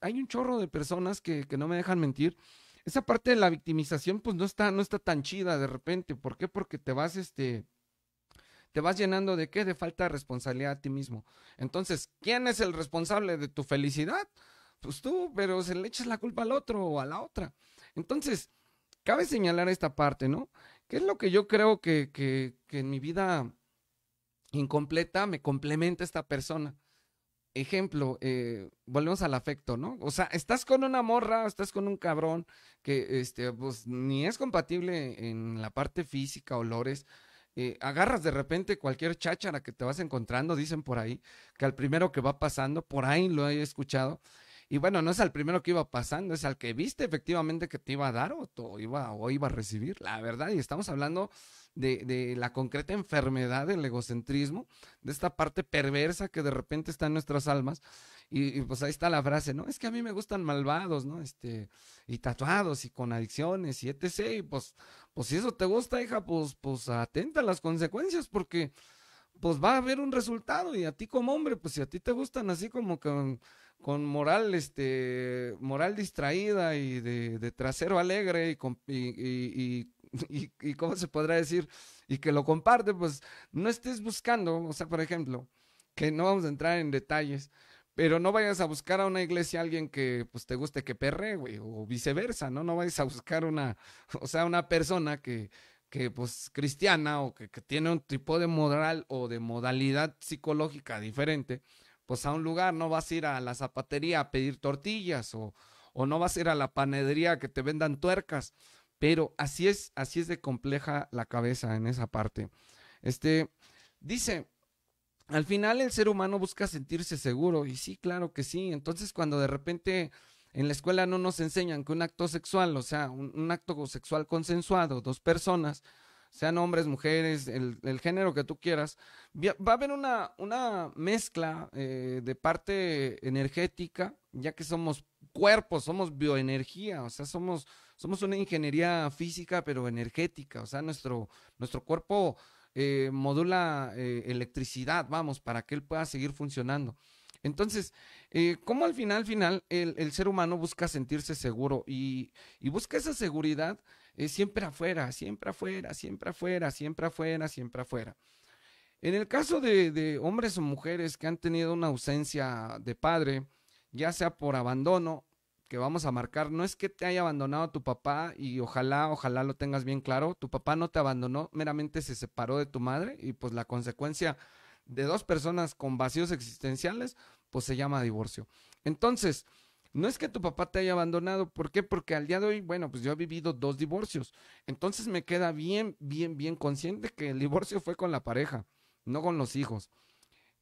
hay un chorro de personas que, que no me dejan mentir. Esa parte de la victimización, pues no está, no está tan chida de repente. ¿Por qué? Porque te vas, este, te vas llenando de qué? De falta de responsabilidad a ti mismo. Entonces, ¿quién es el responsable de tu felicidad? Pues tú, pero se le echas la culpa al otro o a la otra. Entonces, cabe señalar esta parte, ¿no? ¿Qué es lo que yo creo que, que, que en mi vida incompleta me complementa esta persona? ejemplo, eh, volvemos al afecto, ¿no? O sea, estás con una morra, estás con un cabrón que, este, pues, ni es compatible en la parte física, olores, eh, agarras de repente cualquier cháchara que te vas encontrando, dicen por ahí, que al primero que va pasando, por ahí lo he escuchado, y bueno, no es al primero que iba pasando, es al que viste efectivamente que te iba a dar o, iba, o iba a recibir, la verdad. Y estamos hablando de, de, la concreta enfermedad del egocentrismo, de esta parte perversa que de repente está en nuestras almas. Y, pues ahí está la frase, ¿no? Es que a mí me gustan malvados, ¿no? Este, y tatuados y con adicciones y etc. Y pues, pues si eso te gusta, hija, pues, pues atenta a las consecuencias porque pues va a haber un resultado y a ti como hombre, pues si a ti te gustan así como que con moral, este, moral distraída y de, de trasero alegre y, con, y, y, y, ¿cómo se podrá decir? Y que lo comparte, pues no estés buscando, o sea, por ejemplo, que no vamos a entrar en detalles, pero no vayas a buscar a una iglesia alguien que pues te guste que perre, güey, o viceversa, ¿no? No vayas a buscar una, o sea, una persona que, que pues cristiana o que, que tiene un tipo de moral o de modalidad psicológica diferente pues a un lugar, no vas a ir a la zapatería a pedir tortillas o, o no vas a ir a la panadería a que te vendan tuercas. Pero así es, así es de compleja la cabeza en esa parte. Este, dice, al final el ser humano busca sentirse seguro, y sí, claro que sí. Entonces, cuando de repente en la escuela no nos enseñan que un acto sexual, o sea, un acto sexual consensuado, dos personas, sean hombres, mujeres, el, género que tú quieras, va a haber una, una mezcla eh, de parte energética, ya que somos cuerpos, somos bioenergía, o sea, somos, somos una ingeniería física, pero energética, o sea, nuestro, nuestro cuerpo eh, modula eh, electricidad, vamos, para que él pueda seguir funcionando. Entonces, ¿cómo al final, final, el, el, ser humano busca sentirse seguro y, y busca esa seguridad es siempre afuera, siempre afuera, siempre afuera, siempre afuera, siempre afuera. En el caso de, de hombres o mujeres que han tenido una ausencia de padre, ya sea por abandono, que vamos a marcar, no es que te haya abandonado tu papá y ojalá, ojalá lo tengas bien claro, tu papá no te abandonó, meramente se separó de tu madre y pues la consecuencia de dos personas con vacíos existenciales, pues se llama divorcio. Entonces, no es que tu papá te haya abandonado, ¿por qué? Porque al día de hoy, bueno, pues yo he vivido dos divorcios. Entonces me queda bien, bien, bien consciente que el divorcio fue con la pareja, no con los hijos.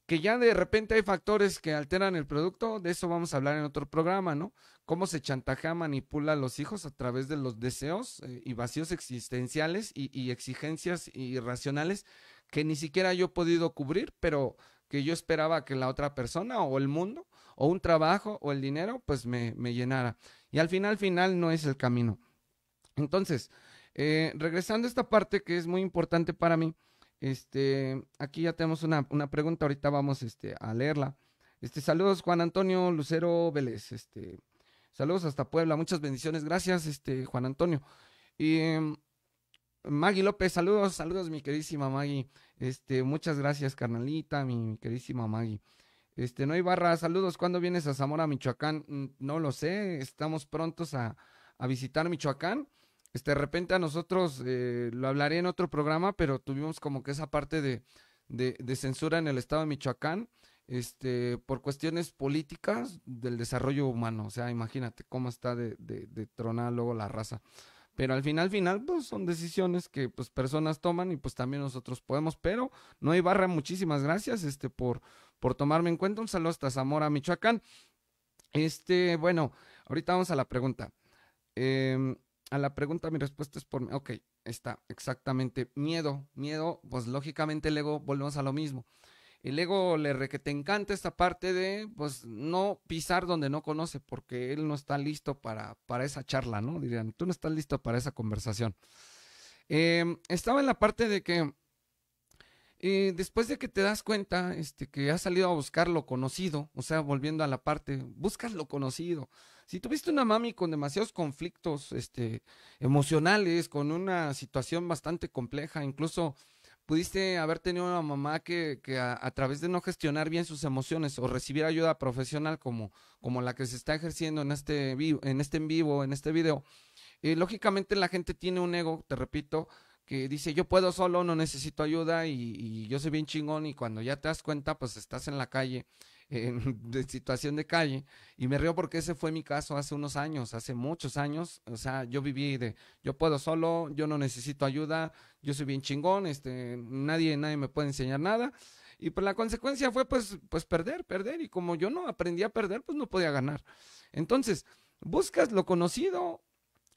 Que ya de repente hay factores que alteran el producto, de eso vamos a hablar en otro programa, ¿no? Cómo se chantajea, manipula a los hijos a través de los deseos eh, y vacíos existenciales y, y exigencias irracionales que ni siquiera yo he podido cubrir, pero que yo esperaba que la otra persona o el mundo o un trabajo o el dinero, pues me, me llenara. Y al final, final no es el camino. Entonces, eh, regresando a esta parte que es muy importante para mí, este, aquí ya tenemos una, una pregunta, ahorita vamos este, a leerla. Este, saludos Juan Antonio Lucero Vélez, este, saludos hasta Puebla, muchas bendiciones, gracias este, Juan Antonio. Y em, Maggie López, saludos, saludos mi queridísima Maggie, este, muchas gracias carnalita, mi, mi queridísima Maggie. Este, no Ibarra, saludos, ¿cuándo vienes a Zamora, Michoacán? Mm, no lo sé, estamos prontos a, a visitar Michoacán. Este, de repente a nosotros, eh, lo hablaré en otro programa, pero tuvimos como que esa parte de, de, censura en el estado de Michoacán, este, por cuestiones políticas del desarrollo humano. O sea, imagínate cómo está de, de tronar luego la raza pero al final final pues son decisiones que pues personas toman y pues también nosotros podemos pero no hay barra muchísimas gracias este por por tomarme en cuenta. Un saludo hasta Zamora, Michoacán. Este, bueno, ahorita vamos a la pregunta. Em, a la pregunta, mi respuesta es por. Ok, está, exactamente. Miedo, miedo, pues lógicamente el ego, volvemos a lo mismo. El ego le re que te encanta esta parte de, pues, no pisar donde no conoce, porque él no está listo para, para esa charla, ¿no? Dirían, tú no estás listo para esa conversación. Em, estaba en la parte de que eh, después de que te das cuenta este, que has salido a buscar lo conocido, o sea, volviendo a la parte, buscas lo conocido. Si tuviste una mami con demasiados conflictos este, emocionales, con una situación bastante compleja, incluso pudiste haber tenido una mamá que, que a, través de no gestionar bien sus emociones o recibir ayuda profesional como, como la que se está ejerciendo en este, vivo, en este en vivo, en este video, eh, lógicamente la gente tiene un ego, te repito, que dice yo puedo solo, no necesito ayuda y, y, yo soy bien chingón y cuando ya te das cuenta pues estás en la calle, en situación de calle y me río porque ese fue mi caso hace unos años, hace muchos años, o sea, yo viví de yo puedo solo, yo no necesito ayuda, yo soy bien chingón, este, nadie, nadie me puede enseñar nada y pues la consecuencia fue pues, pues perder, perder y como yo no aprendí a perder pues no podía ganar. Entonces, buscas lo conocido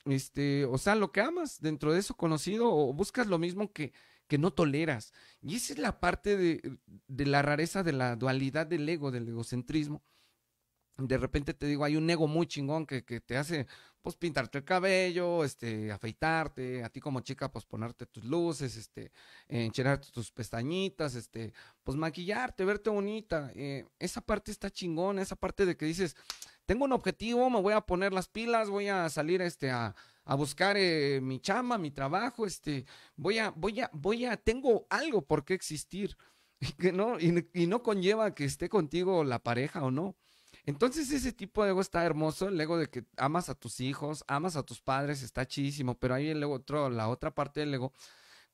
este, o sea, lo que amas dentro de eso conocido o buscas lo mismo que, que no toleras. Y esa es la parte de, la rareza de la dualidad del ego, del egocentrismo. De repente te digo, hay un ego muy chingón que, te hace, pues, pintarte el cabello, este, afeitarte, a ti como chica, pues, ponerte tus luces, este, encherarte tus pestañitas, este, pues, maquillarte, verte bonita. Eh, esa parte está chingón, esa parte de que dices, tengo un objetivo, me voy a poner las pilas, voy a salir este, a, buscar eh, mi chama, mi trabajo, este, voy a, voy a, voy a, tengo algo por qué existir. Y, que no, y, no conlleva que esté contigo la pareja o no. Entonces ese tipo de ego está hermoso, el ego de que amas a tus hijos, amas a tus padres, está chidísimo, pero hay el ego, otro, la otra parte del ego,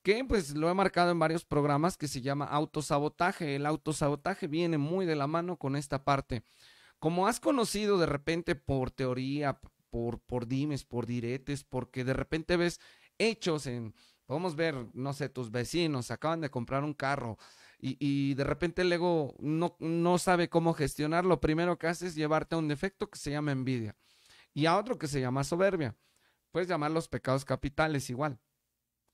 que pues lo he marcado en varios programas que se llama autosabotaje. El autosabotaje viene muy de la mano con esta parte como has conocido de repente por teoría, por, por dimes, por diretes, porque de repente ves hechos en, podemos ver, no sé, tus vecinos acaban de comprar un carro y, de repente el no, no sabe cómo gestionar, lo primero que hace es llevarte a un defecto que se llama envidia y a otro que se llama soberbia. Puedes llamar los pecados capitales igual.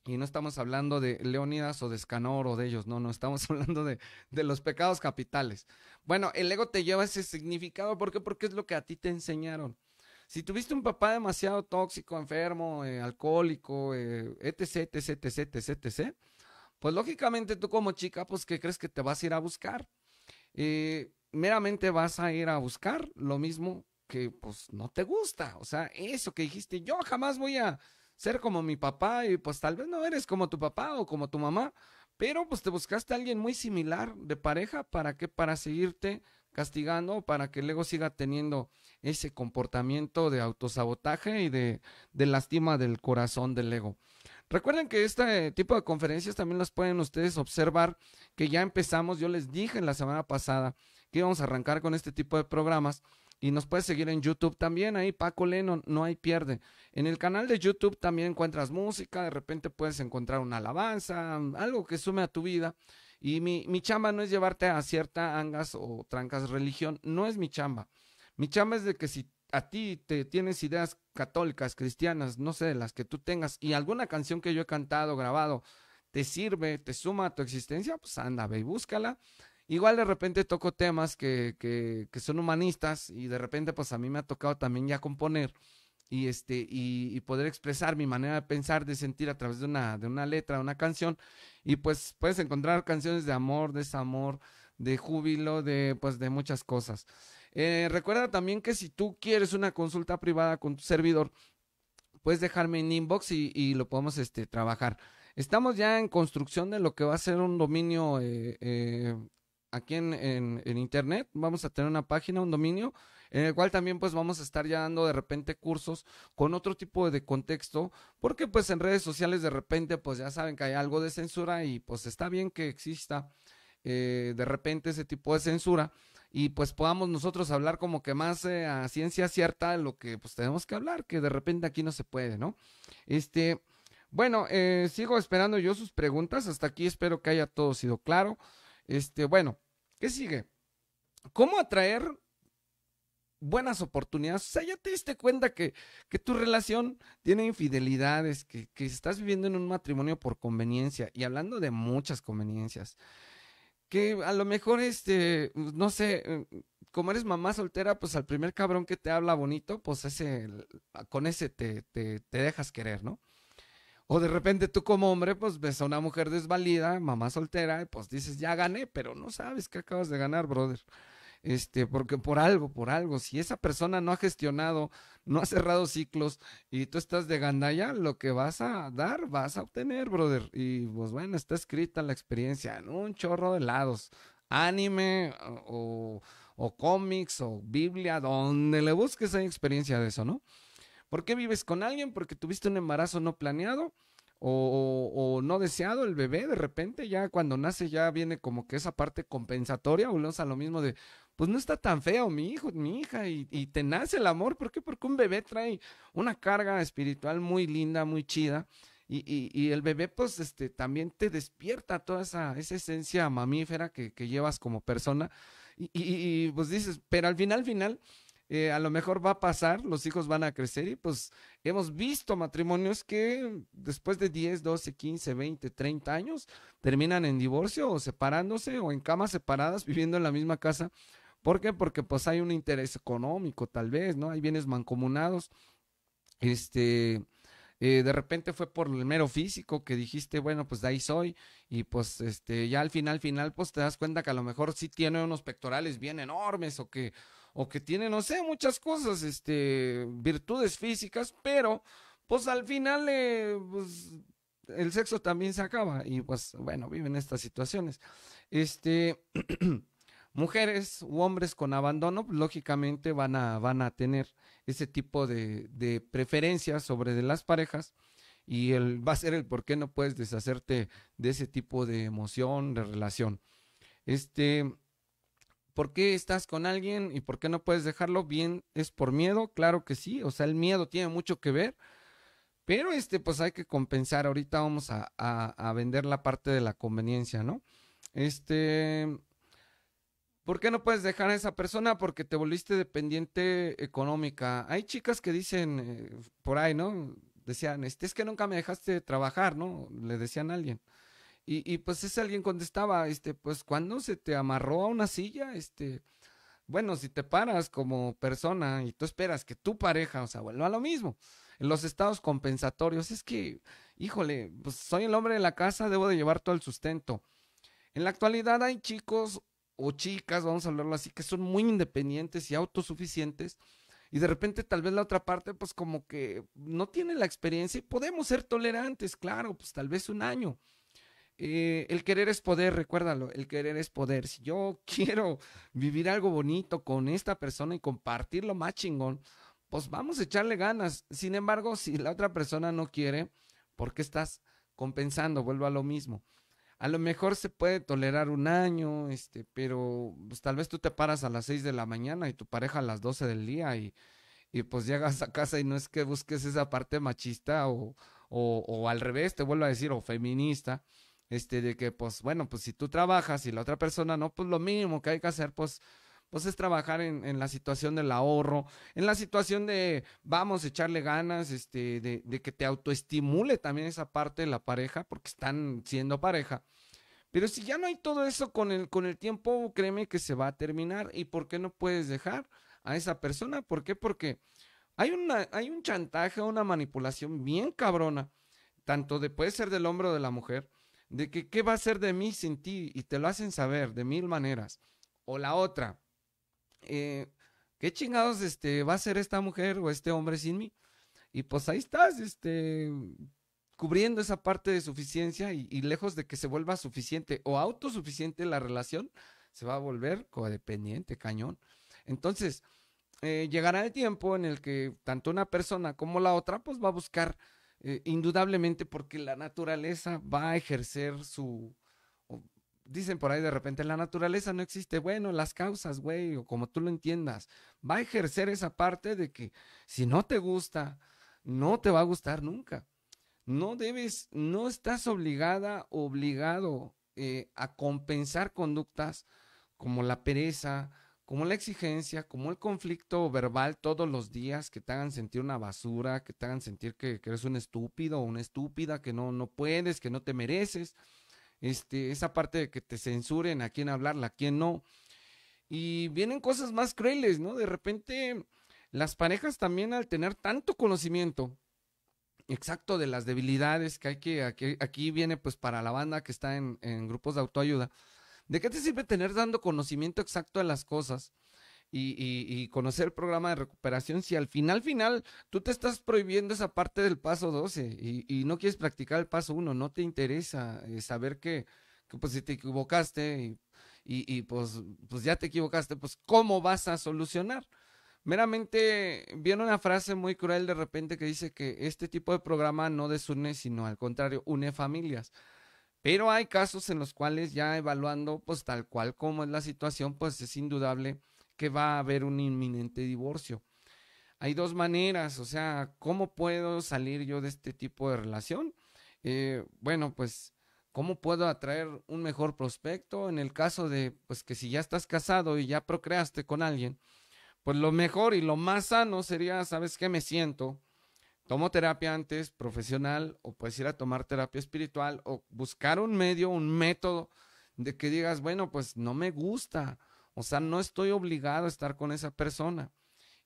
Y no estamos hablando de Leonidas o de Escanor o de ellos, no, no, estamos hablando de, de, los pecados capitales. Bueno, el ego te lleva ese significado, ¿por qué? Porque es lo que a ti te enseñaron. Si tuviste un papá demasiado tóxico, enfermo, eh, alcohólico, etc, etc, etc, etc, pues lógicamente tú como chica, pues ¿qué crees que te vas a ir a buscar? Eh, meramente vas a ir a buscar lo mismo que pues no te gusta. O sea, eso que dijiste, yo jamás voy a ser como mi papá y pues tal vez no eres como tu papá o como tu mamá, pero pues te buscaste a alguien muy similar de pareja para que para seguirte castigando, para que el ego siga teniendo ese comportamiento de autosabotaje y de, de lástima del corazón del ego. Recuerden que este tipo de conferencias también las pueden ustedes observar, que ya empezamos, yo les dije la semana pasada que íbamos a arrancar con este tipo de programas y nos puedes seguir en YouTube también, ahí Paco Leno, no hay pierde. En el canal de YouTube también encuentras música, de repente puedes encontrar una alabanza, algo que sume a tu vida. Y mi, mi chamba no es llevarte a cierta angas o trancas religión, no es mi chamba. Mi chamba es de que si a ti te tienes ideas católicas, cristianas, no sé, las que tú tengas, y alguna canción que yo he cantado, grabado, te sirve, te suma a tu existencia, pues anda, ve y búscala Igual de repente toco temas que, que, son humanistas y de repente pues a mí me ha tocado también ya componer y, este, y, poder expresar mi manera de pensar, de sentir a través de una, de una letra, de una canción. Y pues puedes encontrar canciones de amor, desamor, de júbilo, de pues de muchas cosas. Eh, recuerda también que si tú quieres una consulta privada con tu servidor, puedes dejarme en inbox y, lo podemos este, trabajar. Estamos ya en construcción de lo que va a ser un dominio eh, eh, aquí en, internet. Vamos a tener una página, un dominio, en el cual también pues vamos a estar ya dando de repente cursos con otro tipo de contexto, porque pues en redes sociales de repente pues ya saben que hay algo de censura y pues está bien que exista eh, de repente ese tipo de censura y pues podamos nosotros hablar como que más eh, a ciencia cierta lo que pues tenemos que hablar, que de repente aquí no se puede, ¿no? Este... Bueno, eh, sigo esperando yo sus preguntas. Hasta aquí espero que haya todo sido claro. Este, bueno, ¿Qué sigue? ¿Cómo atraer buenas oportunidades. O sea, ya te diste cuenta que, tu relación tiene infidelidades, que, estás viviendo en un matrimonio por conveniencia, y hablando de muchas conveniencias, que a lo mejor, este, no sé, eh, como eres mamá soltera, pues al primer cabrón que te habla bonito, pues ese, con ese te, te dejas querer, ¿no? O de repente tú como hombre, pues ves a una mujer desvalida, mamá soltera, y pues dices, ya gané, pero no sabes qué acabas de ganar, brother. Este, porque por algo, por algo, si esa persona no ha gestionado, no ha cerrado ciclos y tú estás de gandalla, lo que vas a dar, vas a obtener, brother. Y pues bueno, está escrita la experiencia en un chorro de lados, anime o, o cómics o Biblia, donde le busques hay experiencia de eso, ¿no? ¿Por qué vives con alguien? Porque tuviste un embarazo no planeado o, no deseado el bebé de repente, ya cuando nace ya viene como que esa parte compensatoria, o a lo mismo de, pues no está tan feo mi hijo, mi hija, y, te nace el amor, ¿por qué? Porque un bebé trae una carga espiritual muy linda, muy chida, y, el bebé pues este, también te despierta toda esa, esencia mamífera que, que llevas como persona, y, pues dices, pero al final, final, eh, a lo mejor va a pasar, los hijos van a crecer y pues hemos visto matrimonios que después de 10, 12, 15, 20, 30 años terminan en divorcio o separándose o en camas separadas viviendo en la misma casa. ¿Por qué? Porque pues hay un interés económico tal vez, ¿no? Hay bienes mancomunados. Este, eh, de repente fue por el mero físico que dijiste, bueno, pues de ahí soy, y pues este, ya al final, final, pues te das cuenta que a lo mejor sí tiene unos pectorales bien enormes o que o que tiene, no sé, muchas cosas, este, virtudes físicas, pero pues al final eh, pues, el sexo también se acaba y pues bueno, viven estas situaciones. Este, mujeres u hombres con abandono, pues, lógicamente van a, van a tener ese tipo de, preferencias sobre de las parejas y va a ser el por qué no puedes deshacerte de ese tipo de emoción, de relación. Este, ¿Por qué estás con alguien y por qué no puedes dejarlo? Bien, es por miedo, claro que sí, o sea, el miedo tiene mucho que ver, pero este, pues hay que compensar, ahorita vamos a, a, vender la parte de la conveniencia, ¿no? Este, ¿por qué no puedes dejar a esa persona? Porque te volviste dependiente económica. Hay chicas que dicen eh, por ahí, ¿no? Decían, este, es que nunca me dejaste trabajar, ¿no? Le decían a alguien. Y, pues ese alguien contestaba, este, pues cuando se te amarró a una silla, este, bueno, si te paras como persona y tú esperas que tu pareja, o sea, vuelva a lo mismo. En los estados compensatorios es que, híjole, pues soy el hombre de la casa, debo de llevar todo el sustento. En la actualidad hay chicos o chicas, vamos a hablarlo así, que son muy independientes y autosuficientes. Y de repente tal vez la otra parte pues como que no tiene la experiencia y podemos ser tolerantes, claro, pues tal vez un año eh, el querer es poder, recuérdalo, el querer es poder. Si yo quiero vivir algo bonito con esta persona y compartirlo más chingón, pues vamos a echarle ganas. Sin embargo, si la otra persona no quiere, ¿por qué estás compensando? Vuelvo a lo mismo. A lo mejor se puede tolerar un año, este, pero pues, tal vez tú te paras a las 6 de la mañana y tu pareja a las 12 del día y, y pues llegas a casa y no es que busques esa parte machista o, o, o al revés, te vuelvo a decir, o feminista este, de que, pues, bueno, pues si tú trabajas y la otra persona no, pues lo mínimo que hay que hacer, pues, pues es trabajar en, la situación del ahorro, en la situación de vamos echarle ganas, este, de, de, que te autoestimule también esa parte de la pareja, porque están siendo pareja. Pero si ya no hay todo eso con el, con el tiempo, créeme que se va a terminar. ¿Y por qué no puedes dejar a esa persona? ¿Por qué? Porque hay, una, hay un chantaje, una manipulación bien cabrona, tanto de puede ser del hombre o de la mujer, de que qué va a ser de mí sin ti y te lo hacen saber de mil maneras. O la otra, eh, ¿qué chingados este, va a ser esta mujer o este hombre sin mí? Y pues ahí estás, este, cubriendo esa parte de suficiencia y, lejos de que se vuelva suficiente o autosuficiente la relación, se va a volver codependiente, cañón. Entonces, eh, llegará el tiempo en el que tanto una persona como la otra, pues va a buscar eh, indudablemente porque la naturaleza va a ejercer su... dicen por ahí de repente, la naturaleza no existe. Bueno, las causas, güey, o como tú lo entiendas, va a ejercer esa parte de que si no te gusta, no te va a gustar nunca. No debes, no estás obligada, obligado eh, a compensar conductas como la pereza, como la exigencia, como el conflicto verbal todos los días, que te hagan sentir una basura, que te hagan sentir que, eres un estúpido o una estúpida, que no, no puedes, que no te mereces. Este, esa parte de que te censuren a quién hablarla, a quién no. Y vienen cosas más crueles, ¿no? De repente, las parejas también al tener tanto conocimiento exacto de las debilidades que hay que, aquí, aquí viene pues para la banda que está en, en grupos de autoayuda, ¿De qué te sirve tener dando conocimiento exacto de las cosas y, conocer el programa de recuperación si al final, final, tú te estás prohibiendo esa parte del paso 12 y, no quieres practicar el paso 1? No te interesa eh, saber que, que pues si te equivocaste y, pues, pues ya te equivocaste, pues ¿cómo vas a solucionar? Meramente viene una frase muy cruel de repente que dice que este tipo de programa no desune, sino al contrario, une familias. Pero hay casos en los cuales ya evaluando, pues tal cual como es la situación, pues es indudable que va a haber un inminente divorcio. Hay dos maneras, o sea, ¿cómo puedo salir yo de este tipo de relación? Eh, bueno, pues, ¿cómo puedo atraer un mejor prospecto? En el caso de, pues, que si ya estás casado y ya procreaste con alguien, pues lo mejor y lo más sano sería, ¿sabes qué? Me siento, Tomo terapia antes profesional o puedes ir a tomar terapia espiritual o buscar un medio, un método de que digas, bueno, pues no me gusta, o sea, no estoy obligado a estar con esa persona.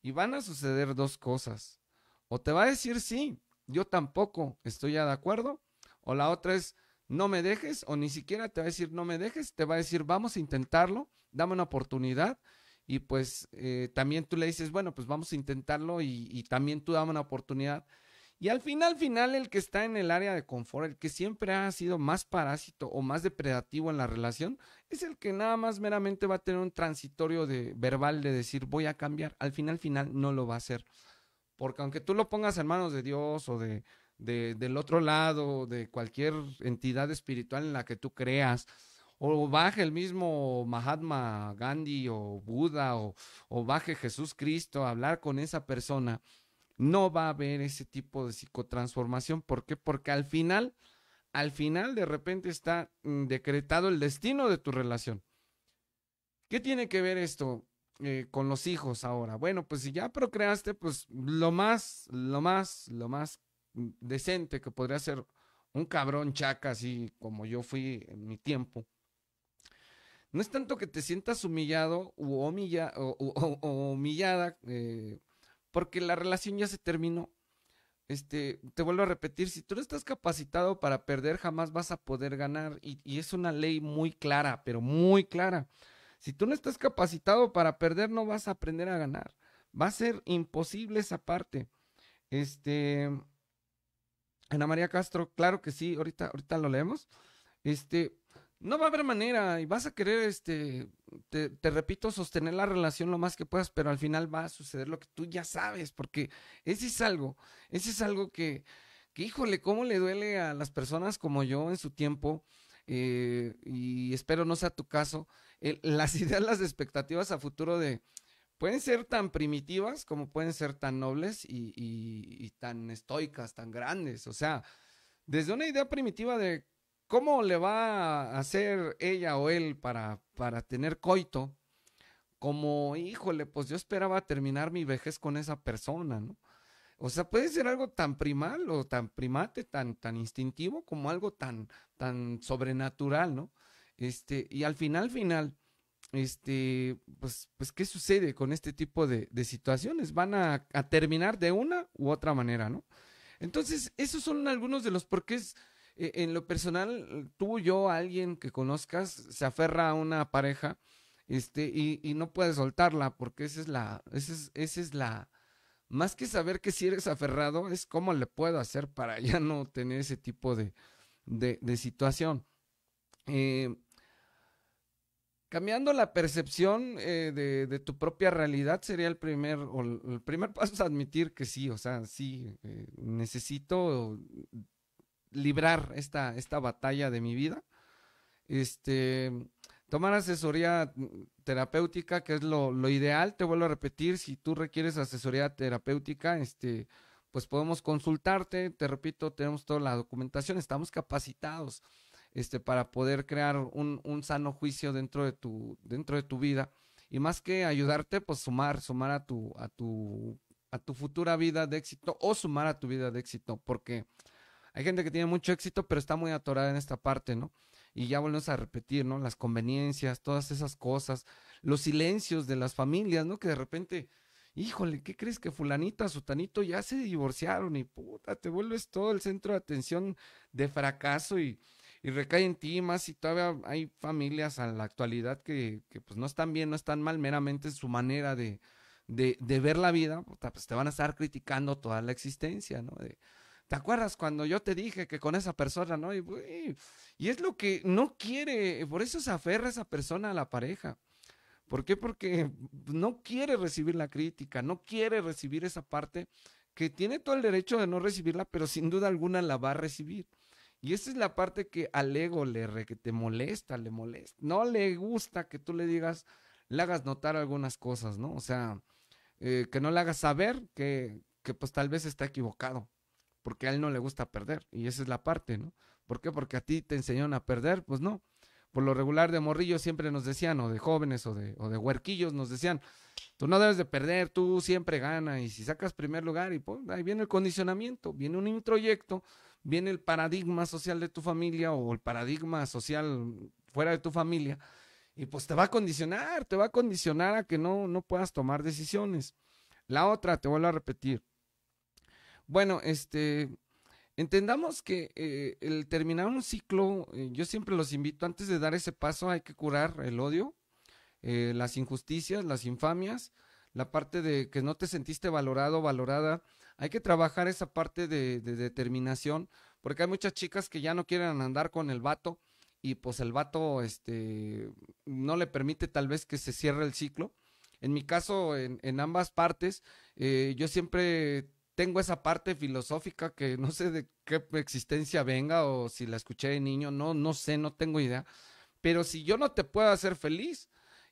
Y van a suceder dos cosas. O te va a decir, sí, yo tampoco estoy ya de acuerdo. O la otra es, no me dejes, o ni siquiera te va a decir, no me dejes, te va a decir, vamos a intentarlo, dame una oportunidad y pues eh, también tú le dices, bueno, pues vamos a intentarlo y, también tú dame una oportunidad. Y al final, final, el que está en el área de confort, el que siempre ha sido más parásito o más depredativo en la relación, es el que nada más meramente va a tener un transitorio de, verbal de decir voy a cambiar. Al final, final, no lo va a hacer. Porque aunque tú lo pongas en manos de Dios o de, del otro lado, de cualquier entidad espiritual en la que tú creas, o baje el mismo Mahatma Gandhi o Buda o, baje Jesús Cristo a hablar con esa persona, no va a haber ese tipo de psicotransformación. ¿Por qué? Porque al final, al final de repente está mm, decretado el destino de tu relación. ¿Qué tiene que ver esto eh, con los hijos ahora? Bueno, pues si ya procreaste, pues lo más, lo más, lo más mm, decente que podría ser un cabrón chaca, así como yo fui en mi tiempo, no es tanto que te sientas humillado o, humillada, eh, porque la relación ya se terminó. Este, te vuelvo a repetir, si tú no estás capacitado para perder, jamás vas a poder ganar. Y, es una ley muy clara, pero muy clara. Si tú no estás capacitado para perder, no vas a aprender a ganar. Va a ser imposible esa parte. Este, Ana María Castro, claro que sí, ahorita, ahorita lo leemos. Este, no va a haber manera y vas a querer, este, te, repito, sostener la relación lo más que puedas, pero al final va a suceder lo que tú ya sabes, porque ese es algo, ese es algo que, híjole, cómo le duele a las personas como yo en su tiempo, eh, y espero no sea tu caso, las ideas, las expectativas a futuro de, pueden ser tan primitivas como pueden ser tan nobles y tan estoicas, tan grandes, o sea, desde una idea primitiva de ¿Cómo le va a hacer ella o él para, para tener coito? Como, híjole, pues yo esperaba terminar mi vejez con esa persona, ¿no? O sea, puede ser algo tan primal o tan primate, tan, tan instintivo, como algo tan, tan sobrenatural, ¿no? Este, y al final, final, este, pues, pues, ¿qué sucede con este tipo de, de situaciones? Van a, a, terminar de una u otra manera, ¿no? Entonces, esos son algunos de los porqués eh, en lo personal, tú, yo, alguien que conozcas, se aferra a una pareja este, y, no puedes soltarla porque esa es la, es, la, más que saber que si eres aferrado, es cómo le puedo hacer para ya no tener ese tipo de, situación. Eh, cambiando la percepción eh, de, tu propia realidad sería el primer, el primer paso es admitir que sí, o sea, sí, necesito librar esta, esta batalla de mi vida. Este, tomar asesoría mm, terapéutica, que es lo, ideal, te vuelvo a repetir, si tú requieres asesoría terapéutica, este, pues podemos consultarte, te repito, tenemos toda la documentación, estamos capacitados este, para poder crear un, sano juicio dentro de, tu, dentro de tu vida. Y más que ayudarte, pues sumar, sumar a tu, a tu, a tu futura vida de éxito o sumar a tu vida de éxito, porque hay gente que tiene mucho éxito, pero está muy atorada en esta parte, ¿no? Y ya volvemos a repetir, ¿no? Las conveniencias, todas esas cosas, los silencios de las familias, ¿no? Que de repente, híjole, ¿qué crees que fulanita, sutanito ya se divorciaron y puta, te vuelves todo el centro de atención de fracaso y, y recae en ti más Y todavía hay familias a la actualidad que, que, pues no están bien, no están mal, meramente su manera de, de, de ver la vida, puta, pues te van a estar criticando toda la existencia, ¿no? De, ¿Te acuerdas cuando yo te dije que con esa persona, no? Y, y, es lo que no quiere, por eso se aferra esa persona a la pareja. ¿Por qué? Porque no quiere recibir la crítica, no quiere recibir esa parte que tiene todo el derecho de no recibirla, pero sin duda alguna la va a recibir. Y esa es la parte que al ego le que te molesta, le molesta. No le gusta que tú le digas, le hagas notar algunas cosas, ¿no? O sea, eh, que no le hagas saber que, que pues tal vez está equivocado porque a él no le gusta perder. Y esa es la parte, ¿no? ¿Por qué? Porque a ti te enseñaron a perder, pues no. Por lo regular de morrillos siempre nos decían, o de jóvenes, o de, o huerquillos, nos decían, tú no debes de perder, tú siempre ganas, y si sacas primer lugar, y pues, ahí viene el condicionamiento, viene un introyecto, viene el paradigma social de tu familia, o el paradigma social fuera de tu familia, y pues te va a condicionar, te va a condicionar a que no, no puedas tomar decisiones. La otra, te vuelvo a repetir, bueno, este, entendamos que eh, el terminar un ciclo, eh, yo siempre los invito, antes de dar ese paso hay que curar el odio, eh, las injusticias, las infamias, la parte de que no te sentiste valorado, valorada. Hay que trabajar esa parte de, determinación, porque hay muchas chicas que ya no quieren andar con el vato y pues el vato este, no le permite tal vez que se cierre el ciclo. En mi caso, en, ambas partes, yo siempre tengo esa parte filosófica que no sé de qué existencia venga o si la escuché de niño, no, no sé, no tengo idea. Pero si yo no te puedo hacer feliz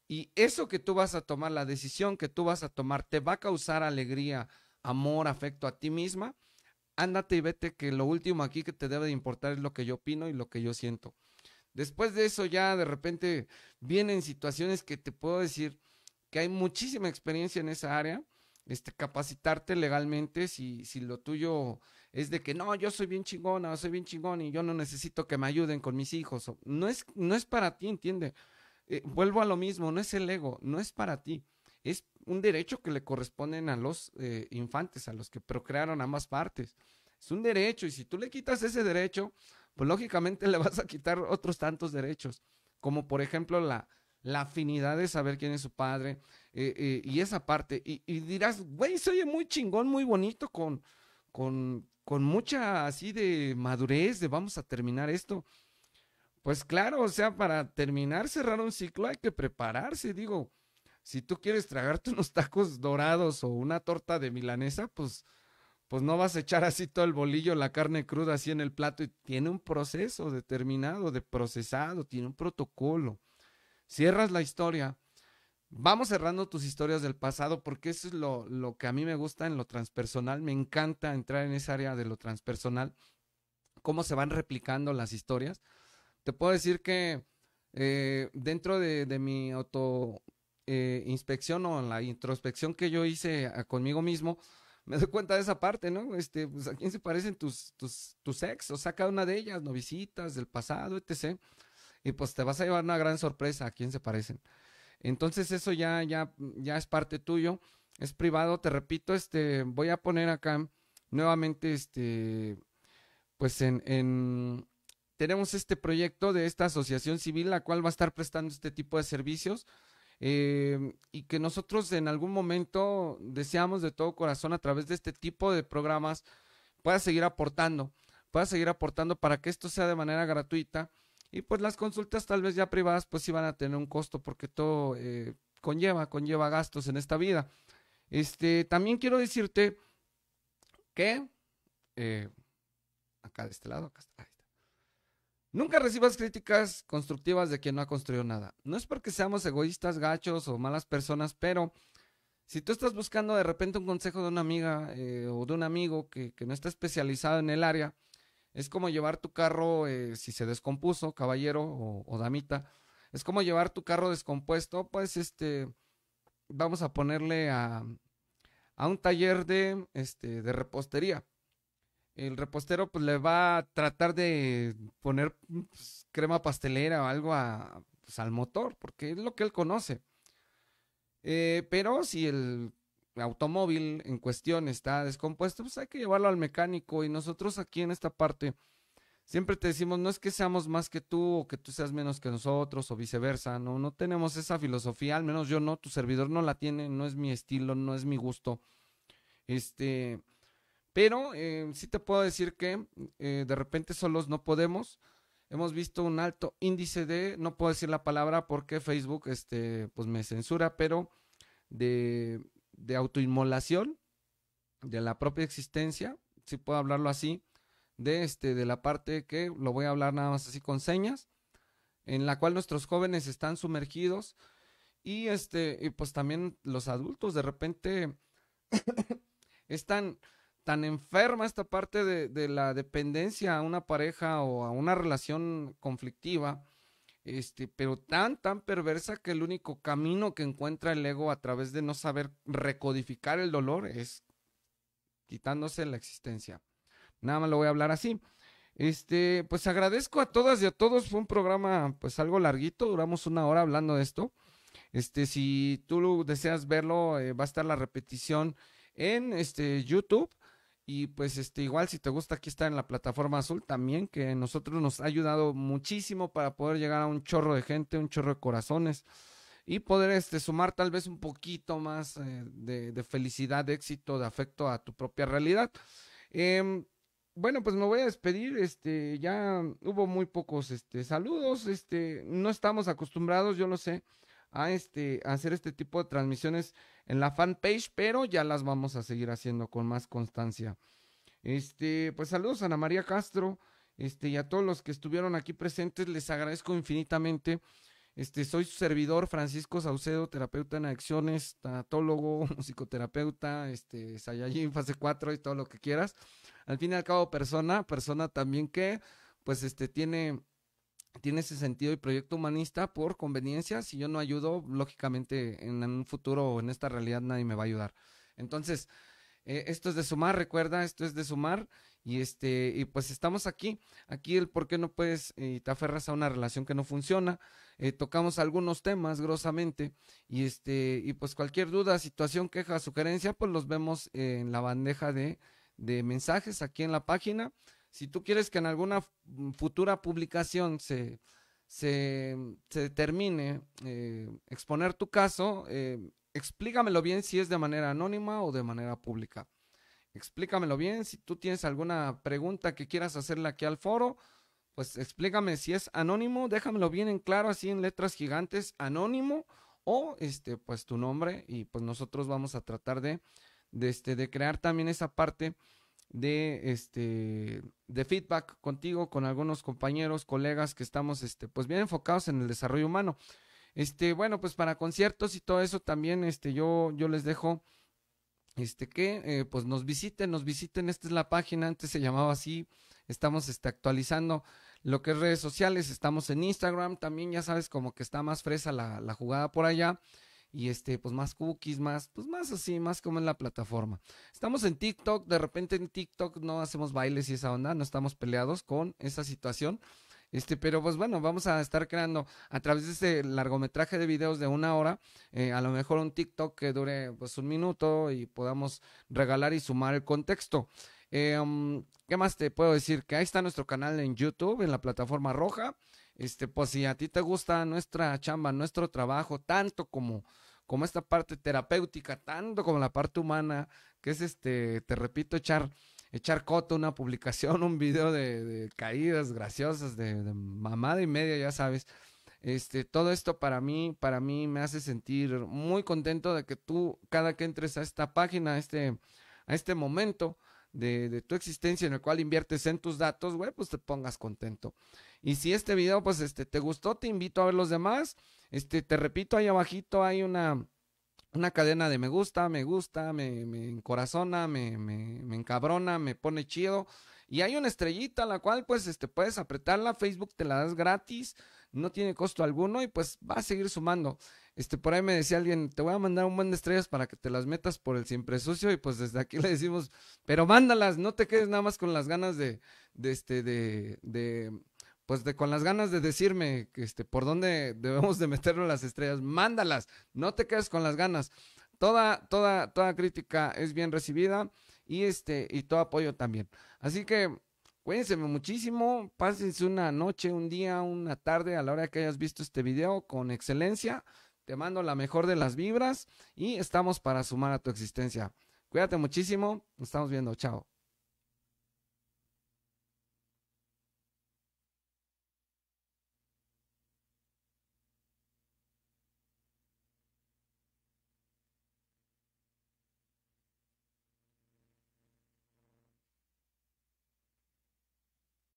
y eso que tú vas a tomar, la decisión que tú vas a tomar, te va a causar alegría, amor, afecto a ti misma, ándate y vete que lo último aquí que te debe de importar es lo que yo opino y lo que yo siento. Después de eso ya de repente vienen situaciones que te puedo decir que hay muchísima experiencia en esa área este, capacitarte legalmente si, si lo tuyo es de que no, yo soy bien chingona, soy bien chingón y yo no necesito que me ayuden con mis hijos. No es, no es para ti, entiende. Eh, vuelvo a lo mismo, no es el ego, no es para ti. Es un derecho que le corresponden a los eh, infantes, a los que procrearon ambas partes. Es un derecho y si tú le quitas ese derecho, pues lógicamente le vas a quitar otros tantos derechos, como por ejemplo la, la afinidad de saber quién es su padre, eh, eh, y esa parte, y, dirás, güey, soy muy chingón, muy bonito, con, con, mucha así de madurez, de vamos a terminar esto. Pues claro, o sea, para terminar, cerrar un ciclo hay que prepararse, digo, si tú quieres tragarte unos tacos dorados o una torta de milanesa, pues, pues no vas a echar así todo el bolillo, la carne cruda así en el plato y tiene un proceso determinado, de procesado, tiene un protocolo. Cierras la historia Vamos cerrando tus historias del pasado porque eso es lo, lo que a mí me gusta en lo transpersonal. Me encanta entrar en esa área de lo transpersonal, cómo se van replicando las historias. Te puedo decir que eh, dentro de, de, mi auto eh, inspección o la introspección que yo hice ah, conmigo mismo, me doy cuenta de esa parte, ¿no? Este, pues, ¿A quién se parecen tus, tus, tus ex? O sea, cada una de ellas, novicitas, del pasado, etc. Y pues te vas a llevar una gran sorpresa a quién se parecen. Entonces eso ya, ya, ya es parte tuyo, es privado, te repito, este, voy a poner acá nuevamente, este, pues en, en, tenemos este proyecto de esta asociación civil, la cual va a estar prestando este tipo de servicios. Eh, y que nosotros en algún momento deseamos de todo corazón a través de este tipo de programas pueda seguir aportando, pueda seguir aportando para que esto sea de manera gratuita y pues las consultas tal vez ya privadas pues iban van a tener un costo porque todo eh, conlleva, conlleva gastos en esta vida. Este, también quiero decirte que, eh, acá de este lado, está, Nunca recibas críticas constructivas de quien no ha construido nada. No es porque seamos egoístas, gachos o malas personas, pero si tú estás buscando de repente un consejo de una amiga eh, o de un amigo que no está especializado en el área, es como llevar tu carro, eh, si se descompuso, caballero o, damita, es como llevar tu carro descompuesto, pues este, vamos a ponerle a, a un taller de, este, de repostería. El repostero pues le va a tratar de poner pues, crema pastelera o algo pues, al motor, porque es lo que él conoce. Eh, pero si el automóvil en cuestión está descompuesto, pues hay que llevarlo al mecánico y nosotros aquí en esta parte siempre te decimos, no es que seamos más que tú o que tú seas menos que nosotros o viceversa, no, no tenemos esa filosofía, al menos yo no, tu servidor no la tiene, no es mi estilo, no es mi gusto. Este, pero eh, sí te puedo decir que eh, de repente solos no podemos. Hemos visto un alto índice de, no puedo decir la palabra porque Facebook, este, pues me censura, pero de, de autoinmolación de la propia existencia, si puedo hablarlo así, de este de la parte que lo voy a hablar nada más así con señas, en la cual nuestros jóvenes están sumergidos y este y pues también los adultos de repente están tan enferma esta parte de, de, la dependencia a una pareja o a una relación conflictiva este, pero tan, tan perversa que el único camino que encuentra el ego a través de no saber recodificar el dolor es quitándose la existencia. Nada más lo voy a hablar así. Este, pues agradezco a todas y a todos. Fue un programa, pues algo larguito. Duramos una hora hablando de esto. Este, si tú deseas verlo, eh, va a estar la repetición en este YouTube. Y pues este, igual si te gusta, aquí está en la plataforma azul también, que nosotros nos ha ayudado muchísimo para poder llegar a un chorro de gente, un chorro de corazones y poder este, sumar tal vez un poquito más eh, de, felicidad, de éxito, de afecto a tu propia realidad. Em, bueno, pues me voy a despedir. Este, ya hubo muy pocos este, saludos. Este, no estamos acostumbrados, yo lo sé a, este, hacer este tipo de transmisiones en la fanpage, pero ya las vamos a seguir haciendo con más constancia. Este, pues saludos a Ana María Castro, este, y a todos los que estuvieron aquí presentes, les agradezco infinitamente. Este, soy su servidor, Francisco Saucedo, terapeuta en adicciones, tanatólogo, psicoterapeuta, este, en fase 4 y todo lo que quieras. Al fin y al cabo, persona, persona también que, pues, este, tiene tiene ese sentido y proyecto humanista por conveniencia. Si yo no ayudo, lógicamente en, un futuro o en esta realidad nadie me va a ayudar. Entonces, eh, esto es de sumar, recuerda, esto es de sumar. Y este, y pues estamos aquí. Aquí el por qué no puedes eh, y te aferras a una relación que no funciona. Eh, tocamos algunos temas grosamente. Y este, y pues cualquier duda, situación, queja, sugerencia, pues los vemos en la bandeja de, de mensajes aquí en la página. Si tú quieres que en alguna mm, futura publicación se, se, determine mm, eh, exponer tu caso, eh, explícamelo bien si es de manera anónima o de manera pública. Explícamelo bien. Si tú tienes alguna pregunta que quieras hacerle aquí al foro, pues explícame si es anónimo, déjamelo bien en claro, así en letras gigantes, anónimo o este, pues tu nombre y pues nosotros vamos a tratar de, de, este, de crear también esa parte de este de feedback contigo con algunos compañeros, colegas que estamos este pues bien enfocados en el desarrollo humano. Este, bueno, pues para conciertos y todo eso también este yo yo les dejo este que eh, pues nos visiten, nos visiten, esta es la página, antes se llamaba así, estamos este, actualizando lo que es redes sociales, estamos en Instagram, también ya sabes como que está más fresa la, la jugada por allá y este, pues más cookies, más, pues más así, más como en la plataforma. Estamos en TikTok, de repente en TikTok no hacemos bailes y esa onda, no estamos peleados con esa situación. Este, pero pues bueno, vamos a estar creando a través de este largometraje de videos de una hora, eh, a lo mejor un TikTok que dure pues un minuto y podamos regalar y sumar el contexto. Em, ¿Qué más te puedo decir? Que ahí está nuestro canal en YouTube, en la plataforma roja este, pues si a ti te gusta nuestra chamba, nuestro trabajo, tanto como, como esta parte terapéutica, tanto como la parte humana, que es este, te repito, echar, echar coto, una publicación, un video de, caídas graciosas, de, de, mamada y media, ya sabes. Este, todo esto para mí, para mí me hace sentir muy contento de que tú, cada que entres a esta página, este, a este momento, de, de, tu existencia en el cual inviertes en tus datos, güey, pues te pongas contento. Y si este video, pues, este, te gustó, te invito a ver los demás. Este, te repito, ahí abajito hay una, una cadena de me gusta, me gusta, me, encorazona, me, me, me encabrona, me pone chido. Y hay una estrellita la cual, pues, este, puedes apretarla. Facebook te la das gratis, no tiene costo alguno y pues va a seguir sumando. Este, por ahí me decía alguien, te voy a mandar un buen de estrellas para que te las metas por el siempre sucio. Y pues desde aquí le decimos, pero mándalas, no te quedes nada más con las ganas de, de este, de, de, pues de, con las ganas de decirme que este, por dónde debemos de meternos las estrellas. Mándalas, no te quedes con las ganas. Toda, toda, toda crítica es bien recibida y este, y todo apoyo también. Así que cuídense muchísimo, pásense una noche, un día, una tarde a la hora que hayas visto este video con excelencia. Te mando la mejor de las vibras y estamos para sumar a tu existencia. Cuídate muchísimo. Nos estamos viendo. Chao.